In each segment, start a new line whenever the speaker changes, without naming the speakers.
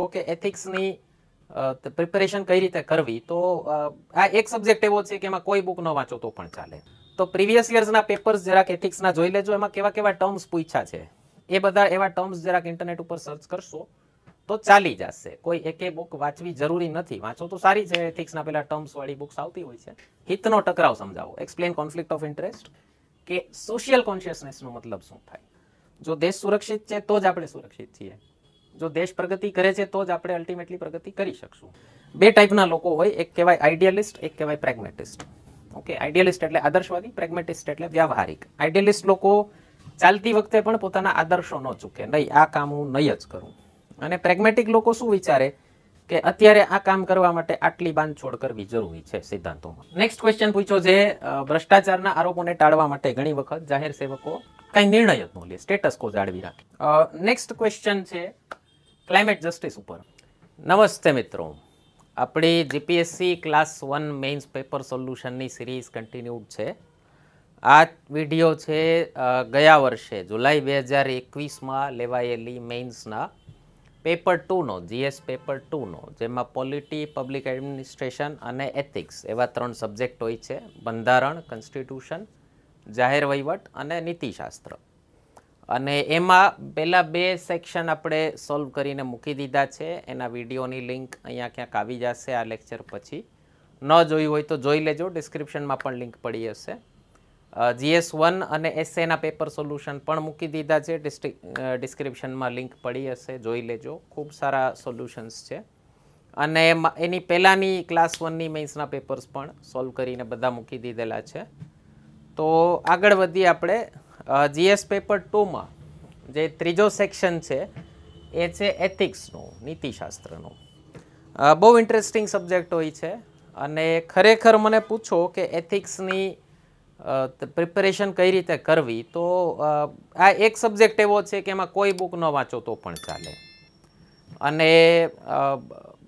કે એથિક્સની પ્રિપેરેશન કઈ રીતે કરવી તો આ એક સબ્જેક્ટ એવો છે કે એમાં કોઈ બુક ન વાંચો તો પણ ચાલે તો પ્રીવિયસ યર્સના પેપર્સ જરાક એથિક્સના જોઈ લેજો એમાં કેવા કેવા ટર્મ્સ પૂછ્યા છે એ બધા એવા ટર્મ્સ જરાક ઇન્ટરનેટ ઉપર સર્ચ કરશો તો ચાલી જશે કોઈ એકે બુક વાંચવી જરૂરી નથી વાંચો તો સારી છે એથિક્સના પેલા ટર્મ્સ વાળી બુક્સ આવતી હોય છે હિતનો ટકરાવ સમજાવો એક્સપ્લેન કોન્ફ્લિક્ટ ઓફ ઇન્ટરેસ્ટ કે સોશિયલ કોન્શિયસનેસનો મતલબ શું થાય જો દેશ સુરક્ષિત છે તો જ આપણે સુરક્ષિત છીએ જો દેશ પ્રગતિ કરે છે તો જ આપણે અલ્ટિમેટલી પ્રગતિ કરી શકશું બે ટાઈપના લોકો હોય એક કહેવાય આઈડિયલિસ્ટ એક કહેવાય પ્રેગ્મેટિસ્ટ ઓકે આઈડિયલિસ્ટ એટલે આદર્શવાદી પ્રેગ્મેટિસ્ટ એટલે વ્યવહારિક આઈડિયલિસ્ટ લોકો ચાલતી વખતે પણ પોતાના આદર્શો ન ચૂકે નહીં આ કામ હું નહીં જ કરું અને પ્રેગ્મેટિક લોકો શું વિચારે કે અત્યારે આ કામ કરવા માટે આટલી બાંધછોડ કરવી જરૂરી છે સિદ્ધાંતોમાં નેક્સ્ટ ક્વેશ્ચન પૂછો જે ભ્રષ્ટાચારના આરોપોને ટાળવા માટે ઘણી વખત જાહેર સેવકો કઈ નિર્ણય જ ન લે સ્ટેટસ કો જાળવી રાખે નેક્સ્ટ ક્વેશ્ચન છે ક્લાઇમેટ જસ્ટિસ ઉપર નમસ્તે મિત્રો આપણી GPSC class one mains paper સોલ્યુશનની સિરીઝ કન્ટિન્યુડ છે આ વિડીયો છે ગયા વર્ષે જુલાઈ બે હજાર એકવીસમાં લેવાયેલી મેઇન્સના પેપર ટુનો જીએસ પેપર ટુનો જેમાં પોલિટી પબ્લિક એડમિનિસ્ટ્રેશન અને એથિક્સ એવા ત્રણ સબ્જેક્ટ હોય છે બંધારણ કન્સ્ટિટ્યુશન જાહેર વહીવટ અને નીતિશાસ્ત્ર અને એમાં પહેલાં બે સેક્શન આપણે સોલ્વ કરીને મૂકી દીધા છે એના વિડીયોની લિંક અહીંયા ક્યાંક આવી જશે આ લેક્ચર પછી ન જોયું હોય તો જોઈ લેજો ડિસ્ક્રિપ્શનમાં પણ લિંક પડી હશે જીએસ વન અને એસએના પેપર સોલ્યુશન પણ મૂકી દીધા છે ડિસ્ક્રિપ્શનમાં લિંક પડી હશે જોઈ લેજો ખૂબ સારા સોલ્યુશન્સ છે અને એની પહેલાંની ક્લાસ વનની મેન્સના પેપર્સ પણ સોલ્વ કરીને બધા મૂકી દીધેલા છે તો આગળ વધીએ આપણે જીએસ પેપર ટુમાં જે ત્રીજો સેક્શન છે એ છે એથિક્સનું નીતિશાસ્ત્રનું બહુ ઇન્ટરેસ્ટિંગ સબ્જેક્ટ હોય છે અને ખરેખર મને પૂછો કે એથિક્સની પ્રિપેરેશન કઈ રીતે કરવી તો આ એક સબ્જેક્ટ એવો છે કે એમાં કોઈ બુક ન વાંચો તો પણ ચાલે અને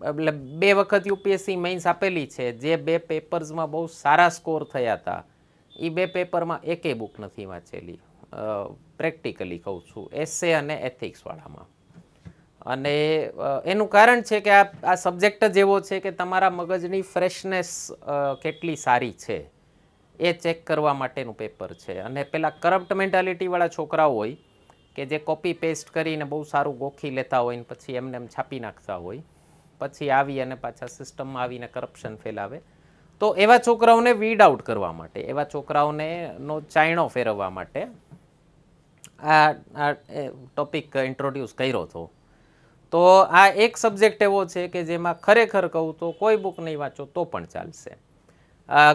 એટલે બે વખત યુપીએસસી મેઇન્સ આપેલી છે જે બે પેપર્સમાં બહુ સારા સ્કોર થયા હતા એ બે પેપરમાં એકે બુક નથી વાંચેલી પ્રેક્ટિકલી કહું છું એસે અને એથિક્સવાળામાં અને એનું કારણ છે કે આ આ સબ્જેક્ટ જ એવો છે કે તમારા મગજની ફ્રેશનેસ કેટલી સારી છે એ ચેક કરવા માટેનું પેપર છે અને પેલા કરપ્ટ મેન્ટાલિટીવાળા છોકરાઓ હોય કે જે કોપી પેસ્ટ કરીને બહુ સારું ગોખી લેતા હોય ને પછી એમને એમ છાપી નાખતા હોય પછી આવી અને પાછા સિસ્ટમમાં આવીને કરપ્શન ફેલાવે તો એવા છોકરાઓને વીડ આઉટ કરવા માટે એવા છોકરાઓને નો ચાયણો ફેરવવા માટે આ ટોપિક ઇન્ટ્રોડ્યુસ કર્યો હતો તો આ એક સબ્જેક્ટ એવો છે કે જેમાં ખરેખર કહું તો કોઈ બુક નહીં વાંચો તો પણ ચાલશે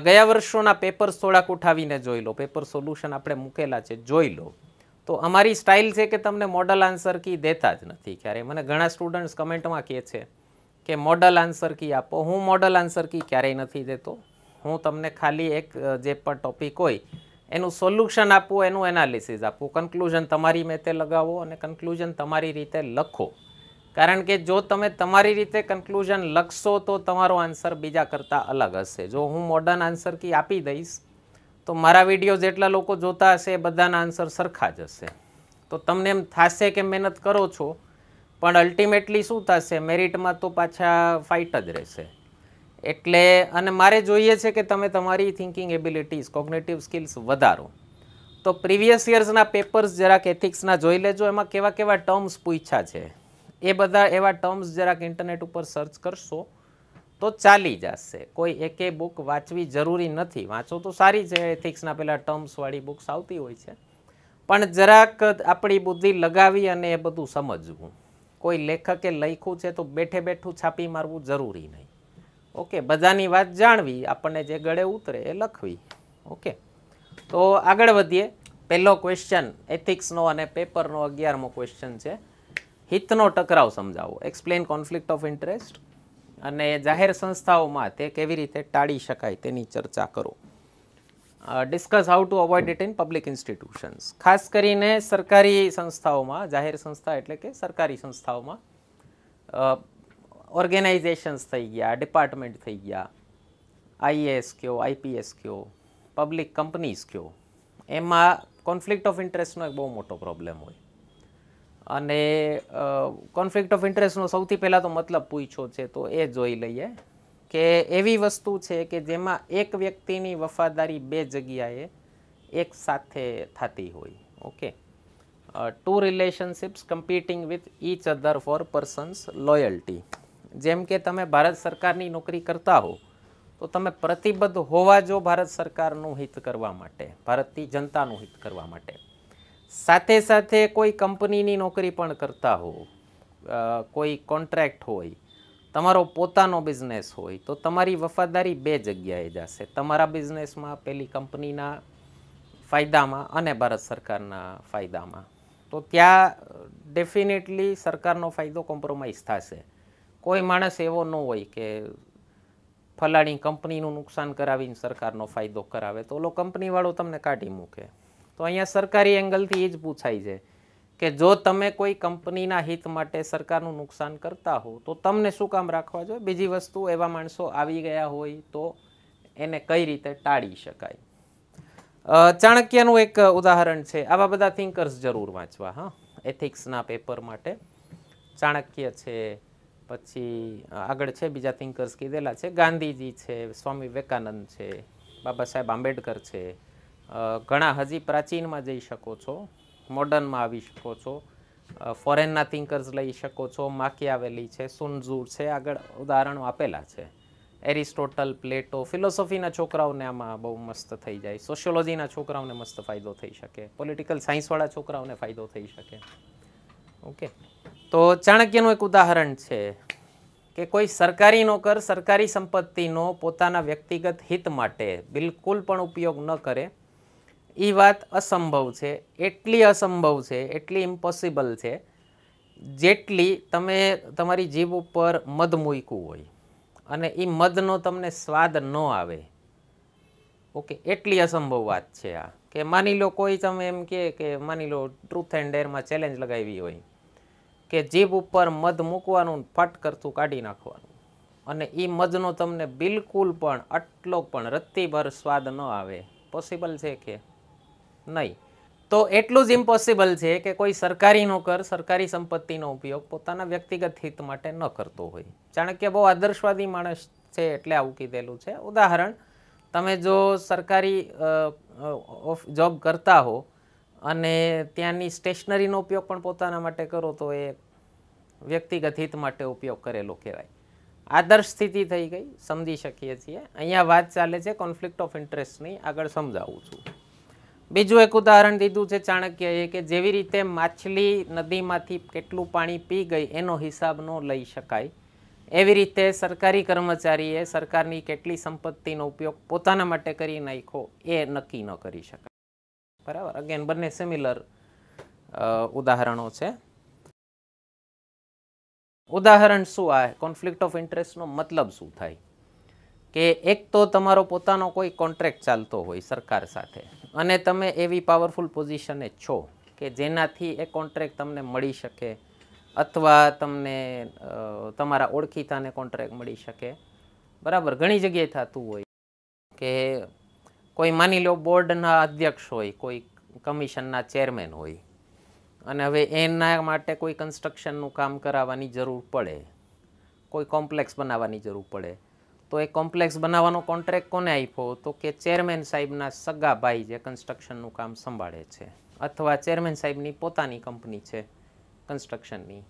ગયા વર્ષોના પેપર્સ થોડાક ઉઠાવીને જોઈ લો પેપર સોલ્યુશન આપણે મૂકેલા છે જોઈ લો તો અમારી સ્ટાઇલ છે કે તમને મોડલ આન્સર કી દેતા જ નથી ક્યારે મને ઘણા સ્ટુડન્ટ્સ કમેન્ટમાં કહે છે કે મોડલ આન્સર કી આપો હું મોડલ આન્સર કી ક્યારેય નથી દેતો હું તમને ખાલી એક જે પણ ટોપિક હોય એનું સોલ્યુશન આપવું એનું એનાલિસિસ આપવું કન્ક્લુઝન તમારી મેતે લગાવો અને કન્ક્લુઝન તમારી રીતે લખો કારણ કે જો તમે તમારી રીતે કન્ક્લુઝન લખશો તો તમારો આન્સર બીજા કરતાં અલગ હશે જો હું મોડર્ન આન્સર કી આપી દઈશ તો મારા વિડીયો જેટલા લોકો જોતા હશે એ બધાના આન્સર સરખા જ હશે તો તમને એમ થશે કે મહેનત કરો છો પણ અલ્ટિમેટલી શું થશે મેરિટમાં તો પાછા ફાઇટ જ રહેશે એટલે અને મારે જોઈએ છે કે તમે તમારી થિંકિંગ એબિલિટીઝ કોગ્નેટિવ સ્કિલ્સ વધારો તો પ્રીવિયસ યર્સના પેપર્સ જરાક એથિક્સના જોઈ લેજો એમાં કેવા કેવા ટર્મ્સ પૂછ્યા છે એ બધા એવા ટર્મ્સ જરાક ઇન્ટરનેટ ઉપર સર્ચ કરશો તો ચાલી જશે કોઈ એકે બુક વાંચવી જરૂરી નથી વાંચો તો સારી છે એથિક્સના પેલા ટર્મ્સવાળી બુક્સ આવતી હોય છે પણ જરાક આપણી બુદ્ધિ લગાવી અને એ બધું સમજવું કોઈ લેખકે લખ્યું છે તો બેઠે બેઠું છાપી મારવું જરૂરી નહીં ઓકે બધાની વાત જાણવી આપણને જે ગળે ઉતરે એ લખવી ઓકે તો આગળ વધીએ પહેલો ક્વેશ્ચન એથિક્સનો અને પેપરનો અગિયારમો ક્વેશ્ચન છે હિતનો ટકરાવ સમજાવો એક્સપ્લેન કોન્ફ્લિક્ટ ઓફ ઇન્ટરેસ્ટ અને જાહેર સંસ્થાઓમાં તે કેવી રીતે ટાળી શકાય તેની ચર્ચા કરો discuss how to avoid it in public institutions ખાસ કરીને સરકારી સંસ્થાઓમાં જાહેર સંસ્થા એટલે કે સરકારી સંસ્થાઓમાં ઓર્ગેનાઇઝેશન્સ થઈ ગયા ડિપાર્ટમેન્ટ થઈ ગયા આઈએએસ કયો આઈપીએસ કયો પબ્લિક કંપનીઝ કયો એમાં કોન્ફ્લિક્ટ ઓફ ઇન્ટરેસ્ટનો એક બહુ મોટો પ્રોબ્લેમ હોય અને કોન્ફ્લિક્ટ ઓફ ઇન્ટરેસ્ટનો સૌથી પહેલાં તો મતલબ પૂછ્યો છે તો એ જોઈ લઈએ કે એવી વસ્તુ છે કે જેમાં એક વ્યક્તિની વફાદારી બે જગ્યાએ એક સાથે થતી હોય okay two relationships competing with each other for persons loyalty જેમ કે તમે ભારત સરકારની નોકરી કરતા હો તો તમે પ્રતિબદ્ધ હોવા જો ભારત સરકારનું હિત કરવા માટે ભારતની જનતાનું હિત કરવા માટે સાથે સાથે કોઈ કંપનીની નોકરી પણ કરતા હો કોઈ કોન્ટ્રાક્ટ હોય તમારો પોતાનો બિઝનેસ હોય તો તમારી વફાદારી બે જગ્યાએ જશે તમારા બિઝનેસમાં પેલી કંપનીના ફાયદામાં અને ભારત સરકારના ફાયદામાં તો ત્યાં ડેફિનેટલી સરકારનો ફાયદો કોમ્પ્રોમાઇઝ થશે કોઈ માણસ એવો ન હોય કે ફલાણી કંપનીનું નુકસાન કરાવીને સરકારનો ફાયદો કરાવે તો ઓલો કંપનીવાળો તમને કાઢી મૂકે તો અહીંયા સરકારી એંગલથી એ જ પૂછાય છે કે જો તમે કોઈ કંપનીના હિત માટે સરકારનું નુકસાન કરતા હો તો તમને શું કામ રાખવા જોઈએ બીજી વસ્તુ એવા માણસો આવી ગયા હોય તો એને કઈ રીતે ટાળી શકાય ચાણક્યનું એક ઉદાહરણ છે આવા બધા થિંકર્સ જરૂર વાંચવા હા એથિક્સના પેપર માટે ચાણક્ય છે પછી આગળ છે બીજા થિંકર્સ કીધેલા છે ગાંધીજી છે સ્વામી વિવેકાનંદ છે બાબા સાહેબ આંબેડકર છે ઘણા હજી પ્રાચીનમાં જઈ શકો છો મોડર્નમાં આવી શકો છો ફોરેનના થિંકર્સ લઈ શકો છો માકી આવેલી છે સુનઝૂર છે આગળ ઉદાહરણો આપેલા છે એરિસ્ટોટલ પ્લેટો ફિલોસોફીના છોકરાઓને આમાં બહુ મસ્ત થઈ જાય સોશિયોલોજીના છોકરાઓને મસ્ત ફાયદો થઈ શકે પોલિટિકલ સાયન્સવાળા છોકરાઓને ફાયદો થઈ શકે ઓકે તો ચાણક્યનું એક ઉદાહરણ છે કે કોઈ સરકારી નોકર સરકારી સંપત્તિનો પોતાના વ્યક્તિગત હિત માટે બિલકુલ પણ ઉપયોગ ન કરે એ વાત અસંભવ છે એટલી અસંભવ છે એટલી ઇમ્પોસિબલ છે જેટલી તમે તમારી જીભ ઉપર મધ મૂક્યું હોય અને એ મધનો તમને સ્વાદ ન આવે ઓકે એટલી અસંભવ વાત છે આ કે માની લો કોઈ તમે એમ કહે કે માની લો ટ્રુથ એન્ડ ડેરમાં ચેલેન્જ લગાવી હોય કે જીભ ઉપર મધ મૂકવાનું ફટ કરતું કાઢી નાખવાનું અને એ મધનો તમને બિલકુલ પણ આટલો પણ રત્તીભર સ્વાદ ન આવે પોસિબલ છે કે નહીં તો એટલું જ ઇમ્પોસિબલ છે કે કોઈ સરકારી નોકર સરકારી સંપત્તિનો ઉપયોગ પોતાના વ્યક્તિગત હિત માટે ન કરતો હોય ચાણક્ય બહુ આદર્શવાદી માણસ છે એટલે આવું કીધેલું છે ઉદાહરણ તમે જો સરકારી જોબ કરતા હો અને ત્યાંની સ્ટેશનરીનો ઉપયોગ પણ પોતાના માટે કરો તો એ વ્યક્તિગત હિત માટે ઉપયોગ કરેલો કહેવાય આદર્શ સ્થિતિ થઈ ગઈ સમજી શકીએ છીએ અહીંયા વાત ચાલે છે કોન્ફ્લિક્ટ ઓફ ઇન્ટરેસ્ટની આગળ સમજાવું છું બીજું એક ઉદાહરણ દીધું છે ચાણક્યએ કે જેવી રીતે માછલી નદીમાંથી કેટલું પાણી પી ગઈ એનો હિસાબ ન લઈ શકાય એવી રીતે સરકારી કર્મચારીએ સરકારની કેટલી સંપત્તિનો ઉપયોગ પોતાના માટે કરી નાખ્યો એ નક્કી ન કરી શકાય બરાબર અગેન બંને સિમિલર ઉદાહરણો છે ઉદાહરણ શું આ કોન્ફ્લિક્ટ ઓફ ઇન્ટરેસ્ટનો મતલબ શું થાય કે એક તો તમારો પોતાનો કોઈ કોન્ટ્રાક્ટ ચાલતો હોય સરકાર સાથે અને તમે એવી પાવરફુલ પોઝિશને છો કે જેનાથી એ કોન્ટ્રાક્ટ તમને મળી શકે અથવા તમને તમારા ઓળખીતાને કોન્ટ્રાક્ટ મળી શકે બરાબર ઘણી જગ્યાએ થતું હોય કે કોઈ માની લો બોર્ડના અધ્યક્ષ હોય કોઈ કમિશનના ચેરમેન હોય અને હવે એના માટે કોઈ કન્સ્ટ્રક્શનનું કામ કરાવવાની જરૂર પડે કોઈ કોમ્પ્લેક્સ બનાવવાની જરૂર પડે તો એ કોમ્પ્લેક્સ બનાવવાનો કોન્ટ્રાક્ટ કોને આપ્યો તો કે ચેરમેન સાહેબના સગા ભાઈ જે કન્સ્ટ્રક્શનનું કામ સંભાળે છે અથવા ચેરમેન સાહેબની પોતાની કંપની છે કન્સ્ટ્રક્શનની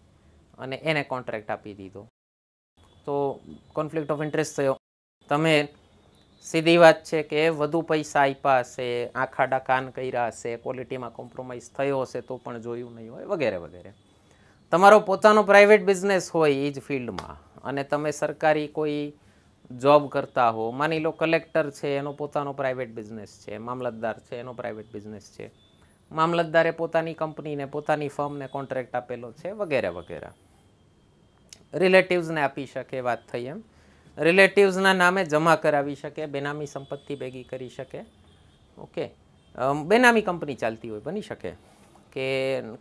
અને એને કોન્ટ્રાક્ટ આપી દીધો તો કોન્ફ્લિક્ટ ઓફ ઇન્ટરેસ્ટ થયો તમે સીધી વાત છે કે વધુ પૈસા આપ્યા હશે આંખાડા કાન કર્યા હશે ક્વોલિટીમાં કોમ્પ્રોમાઇઝ થયો હશે તો પણ જોયું નહીં હોય વગેરે વગેરે તમારો પોતાનો પ્રાઇવેટ બિઝનેસ હોય એ જ ફિલ્ડમાં અને તમે સરકારી કોઈ જોબ કરતા હો માની લો કલેક્ટર છે એનો પોતાનો પ્રાઇવેટ બિઝનેસ છે મામલતદાર છે એનો પ્રાઇવેટ બિઝનેસ છે મામલતદારે પોતાની કંપનીને પોતાની ફર્મને કોન્ટ્રાક્ટ આપેલો છે વગેરે વગેરે રિલેટિવ્સને આપી શકે વાત થઈ એમ રિલેટિવ્સના નામે જમા કરાવી શકે બેનામી સંપત્તિ ભેગી કરી શકે ઓકે બેનામી કંપની ચાલતી હોય બની શકે કે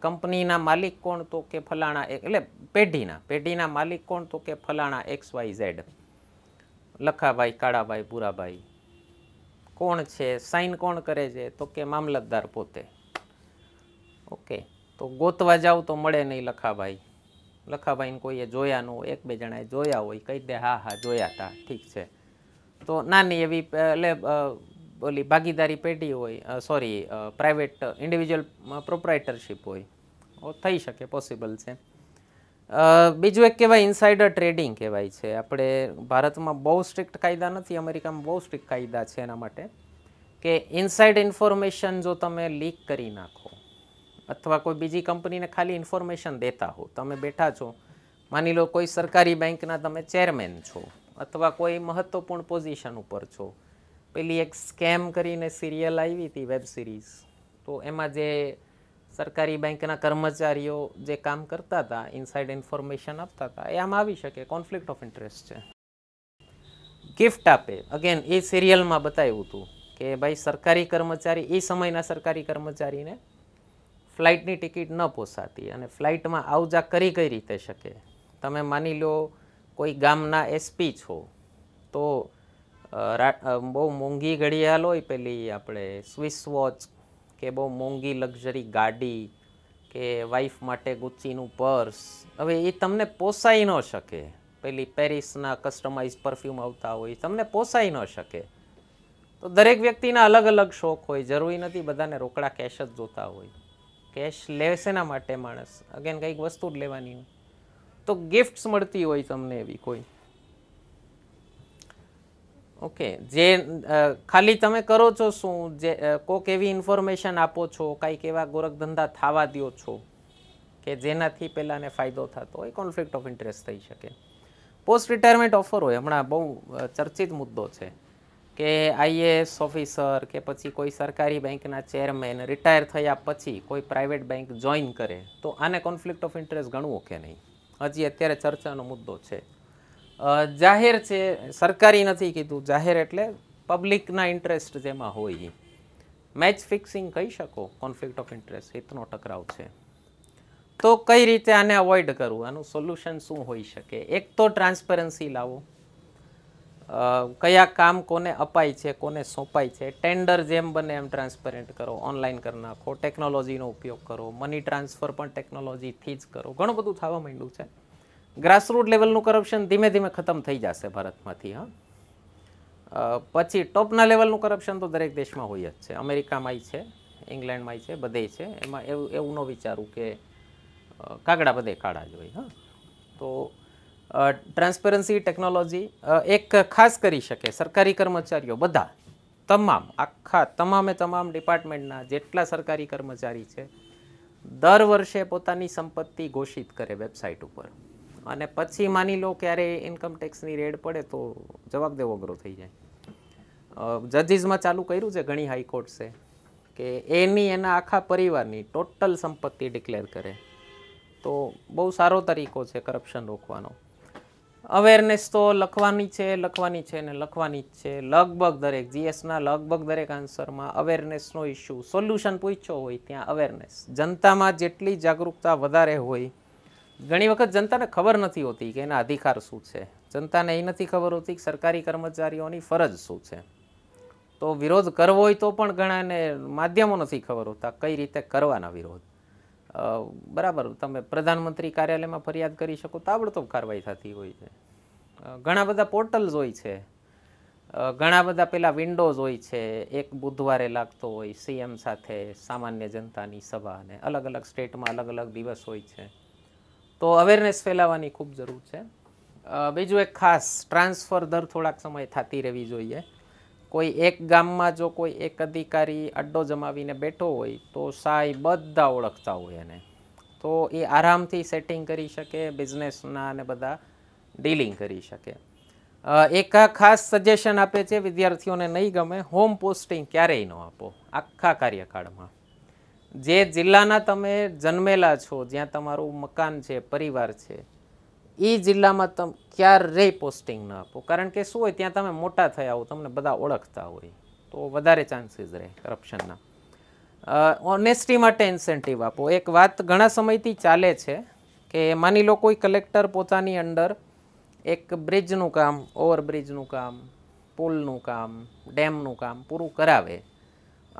કંપનીના માલિક કોણ તો કે ફલાણા એટલે પેઢીના પેઢીના માલિક કોણ તો કે ફલાણા એક્સ વાય ઝેડ લખાભાઈ કાળાભાઈ ભૂરાભાઈ કોણ છે સાઇન કોણ કરે છે તો કે મામલતદાર પોતે ઓકે તો ગોતવા જાવ તો મળે નહીં લખાભાઈ લખાભાઈને કોઈએ જોયા ન હોય એક બે જણાએ જોયા હોય કહી દે હા હા જોયા હતા ઠીક છે તો નાની એવી એટલે ઓલી ભાગીદારી પેઢી હોય સોરી પ્રાઇવેટ ઇન્ડિવિજ્યુઅલ પ્રોપરાઇટરશીપ હોય થઈ શકે પોસિબલ છે બીજું એક કહેવાય ઇન્સાઇડર ટ્રેડિંગ કહેવાય છે આપણે ભારતમાં બહુ સ્ટ્રિક્ટ કાયદા નથી અમેરિકામાં બહુ સ્ટ્રિક્ટ કાયદા છે એના માટે કે ઇનસાઇડ ઇન્ફોર્મેશન જો તમે લીક કરી નાખો અથવા કોઈ બીજી કંપનીને ખાલી ઇન્ફોર્મેશન દેતા હો તમે બેઠા છો માની લો કોઈ સરકારી બેંકના તમે ચેરમેન છો અથવા કોઈ મહત્વપૂર્ણ પોઝિશન ઉપર છો પેલી એક સ્કેમ કરીને સિરિયલ આવી હતી વેબ સિરીઝ તો એમાં જે સરકારી બેંકના કર્મચારીઓ જે કામ કરતા હતા ઇનસાઇડ ઇન્ફોર્મેશન આપતા હતા એ આમ આવી શકે કોન્ફ્લિક્ટ ઓફ ઇન્ટરેસ્ટ છે ગિફ્ટ આપે અગેન એ સિરિયલમાં બતાવ્યું હતું કે ભાઈ સરકારી કર્મચારી એ સમયના સરકારી કર્મચારીને ફ્લાઇટની ટિકિટ ન પોસાતી અને ફ્લાઇટમાં આવજા કરી કઈ રીતે શકે તમે માની લો કોઈ ગામના એસપી છો તો બહુ મોંઘી ઘડિયાળ હોય પેલી આપણે સ્વિસ વોચ કે બહુ મોંઘી લક્ઝરી ગાડી કે વાઈફ માટે ગુચ્ચીનું પર્સ હવે એ તમને પોસાઈ ન શકે પેલી પેરિસના કસ્ટમાઇઝ પરફ્યુમ આવતા હોય તમને પોસાઈ ન શકે તો દરેક વ્યક્તિના અલગ અલગ શોખ હોય જરૂરી નથી બધાને રોકડા કેશ જ જોતા હોય કેશ લેશેના માટે માણસ અગેન કંઈક વસ્તુ જ લેવાની હોય તો ગિફ્ટ્સ મળતી હોય તમને એવી કોઈ ઓકે જે ખાલી તમે કરો છો શું જે કોક એવી ઇન્ફોર્મેશન આપો છો કાંઈક એવા ગોરખધંધા થવા દો છો કે જેનાથી પહેલાંને ફાયદો થતો હોય કોન્ફ્લિક્ટ ઓફ ઇન્ટરેસ્ટ થઈ શકે પોસ્ટ રિટાયરમેન્ટ ઓફર હોય હમણાં બહુ ચર્ચિત મુદ્દો છે કે આઈએએસ ઓફિસર કે પછી કોઈ સરકારી બેંકના ચેરમેન રિટાયર થયા પછી કોઈ પ્રાઇવેટ બેંક જોઈન કરે તો આને કોન્ફ્લિક્ટ ઓફ ઇન્ટરેસ્ટ ગણવો કે નહીં હજી અત્યારે ચર્ચાનો મુદ્દો છે જાહેર છે સરકારી નથી કીધું જાહેર એટલે પબ્લિકના ઇન્ટરેસ્ટ જેમાં હોય મેચ ફિક્સિંગ કહી શકો કોન્ફ્લિક્ટ ઓફ ઇન્ટરેસ્ટ હિતનો ટકરાવ છે તો કઈ રીતે આને અવોઇડ કરવું આનું સોલ્યુશન શું હોઈ શકે એક તો ટ્રાન્સપેરન્સી લાવો કયા કામ કોને અપાય છે કોને સોંપાય છે ટેન્ડર જેમ બને એમ ટ્રાન્સપેરન્ટ કરો ઓનલાઈન કરી નાખો ટેકનોલોજીનો ઉપયોગ કરો મની ટ્રાન્સફર પણ ટેકનોલોજીથી જ કરો ઘણું બધું થવા માંડ્યું છે ગ્રાસરૂટ લેવલનું કરપ્શન ધીમે ધીમે ખતમ થઈ જશે ભારતમાંથી હા પછી ટોપના લેવલનું કરપ્શન તો દરેક દેશમાં હોય જ છે અમેરિકામાંય છે ઇંગ્લેન્ડમાંય છે બધે છે એમાં એવું એવું ન વિચારું કે કાગડા બધે કાળા જ હોય હા તો ટ્રાન્સપરન્સી ટેકનોલોજી એક ખાસ કરી શકે સરકારી કર્મચારીઓ બધા તમામ આખા તમામે તમામ ડિપાર્ટમેન્ટના જેટલા સરકારી કર્મચારી છે દર વર્ષે પોતાની સંપત્તિ ઘોષિત કરે વેબસાઇટ ઉપર અને પછી માની લો ક્યારે ઇન્કમટેક્સની રેડ પડે તો જવાબ દેવો અઘરો થઈ જાય જજીસમાં ચાલુ કર્યું છે ઘણી હાઈકોર્ટ્સે કે એની એના આખા પરિવારની ટોટલ સંપત્તિ ડિક્લેર કરે તો બહુ સારો તરીકો છે કરપ્શન રોકવાનો અવેરનેસ તો લખવાની છે લખવાની છે ને લખવાની જ છે લગભગ દરેક જીએસના લગભગ દરેક આન્સરમાં અવેરનેસનો ઇસ્યુ સોલ્યુશન પૂછ્યો હોય ત્યાં અવેરનેસ જનતામાં જેટલી જાગૃતતા વધારે હોય ઘણી વખત જનતાને ખબર નથી હોતી કે એના અધિકાર શું છે જનતાને એ નથી ખબર હોતી કે સરકારી કર્મચારીઓની ફરજ શું છે તો વિરોધ કરવો હોય તો પણ ઘણાને માધ્યમો નથી ખબર હોતા કઈ રીતે કરવાના વિરોધ બરાબર તમે પ્રધાનમંત્રી કાર્યાલયમાં ફરિયાદ કરી શકો તાબડતોબ કાર્યવાહી થતી હોય છે ઘણા બધા પોર્ટલ્સ હોય છે ઘણા બધા પેલા વિન્ડોઝ હોય છે એક બુધવારે લાગતો હોય સીએમ સાથે સામાન્ય જનતાની સભા અને અલગ અલગ સ્ટેટમાં અલગ અલગ દિવસ હોય છે તો અવેરનેસ ફેલાવવાની ખૂબ જરૂર છે બીજું એક ખાસ ટ્રાન્સફર દર થોડાક સમય થતી રહેવી જોઈએ કોઈ એક ગામમાં જો કોઈ એક અધિકારી અડ્ડો જમાવીને બેઠો હોય તો સાય બધા ઓળખતા હોય એને તો એ આરામથી સેટિંગ કરી શકે બિઝનેસના અને બધા ડીલિંગ કરી શકે એક આ ખાસ સજેશન આપે છે વિદ્યાર્થીઓને નહીં ગમે હોમ પોસ્ટિંગ ક્યારેય ન આપો આખા કાર્યકાળમાં જે જિલ્લાના તમે જન્મેલા છો જ્યાં તમારું મકાન છે પરિવાર છે એ જિલ્લામાં તમે ક્યારેય પોસ્ટિંગ ન આપો કારણ કે શું હોય ત્યાં તમે મોટા થયા હો તમને બધા ઓળખતા હોય તો વધારે ચાન્સીસ રહે કરપ્શનના ઓનેસ્ટી માટે ઇન્સેન્ટિવ આપો એક વાત ઘણા સમયથી ચાલે છે કે માની લો કોઈ કલેક્ટર પોતાની અંડર એક બ્રિજનું કામ ઓવરબ્રિજનું કામ પુલનું કામ ડેમનું કામ પૂરું કરાવે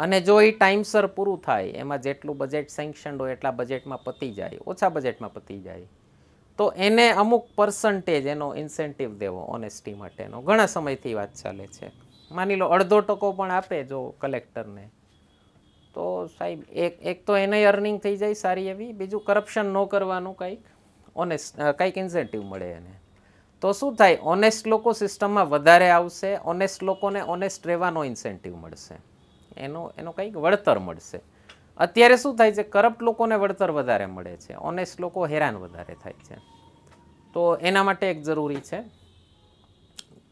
અને જો એ ટાઈમસર પૂરું થાય એમાં જેટલું બજેટ સેન્કશન્ડ હોય એટલા બજેટમાં પતી જાય ઓછા બજેટમાં પતી જાય તો એને અમુક પર્સન્ટેજ એનો ઇન્સેન્ટિવ દેવો ઓનેસ્ટી માટેનો ઘણા સમયથી વાત ચાલે છે માની લો અડધો ટકો પણ આપે જો કલેક્ટરને તો સાહેબ એક એક તો એને અર્નિંગ થઈ જાય સારી એવી બીજું કરપ્શન ન કરવાનું કંઈક ઓનેસ્ટ કંઈક ઇન્સેન્ટિવ મળે એને તો શું થાય ઓનેસ્ટ લોકો સિસ્ટમમાં વધારે આવશે ઓનેસ્ટ લોકોને ઓનેસ્ટ રહેવાનો ઇન્સેન્ટિવ મળશે એનો એનો કંઈક વળતર મળશે અત્યારે શું થાય છે કરપ્ટ લોકોને વળતર વધારે મળે છે ઓનેસ્ટ લોકો હેરાન વધારે થાય છે તો એના માટે એક જરૂરી છે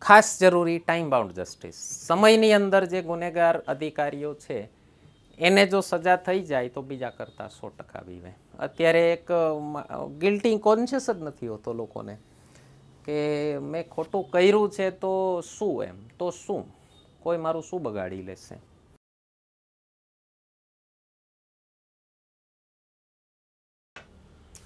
ખાસ જરૂરી ટાઈમ બાઉન્ડ જસ્ટિસ સમયની અંદર જે ગુનેગાર અધિકારીઓ છે એને જો સજા થઈ જાય તો બીજા કરતાં સો ટકા બીવે અત્યારે એક ગિલ્ટી કોન્શિયસ જ નથી હોતો લોકોને કે મેં ખોટું કર્યું છે તો શું એમ તો શું કોઈ મારું શું બગાડી લેશે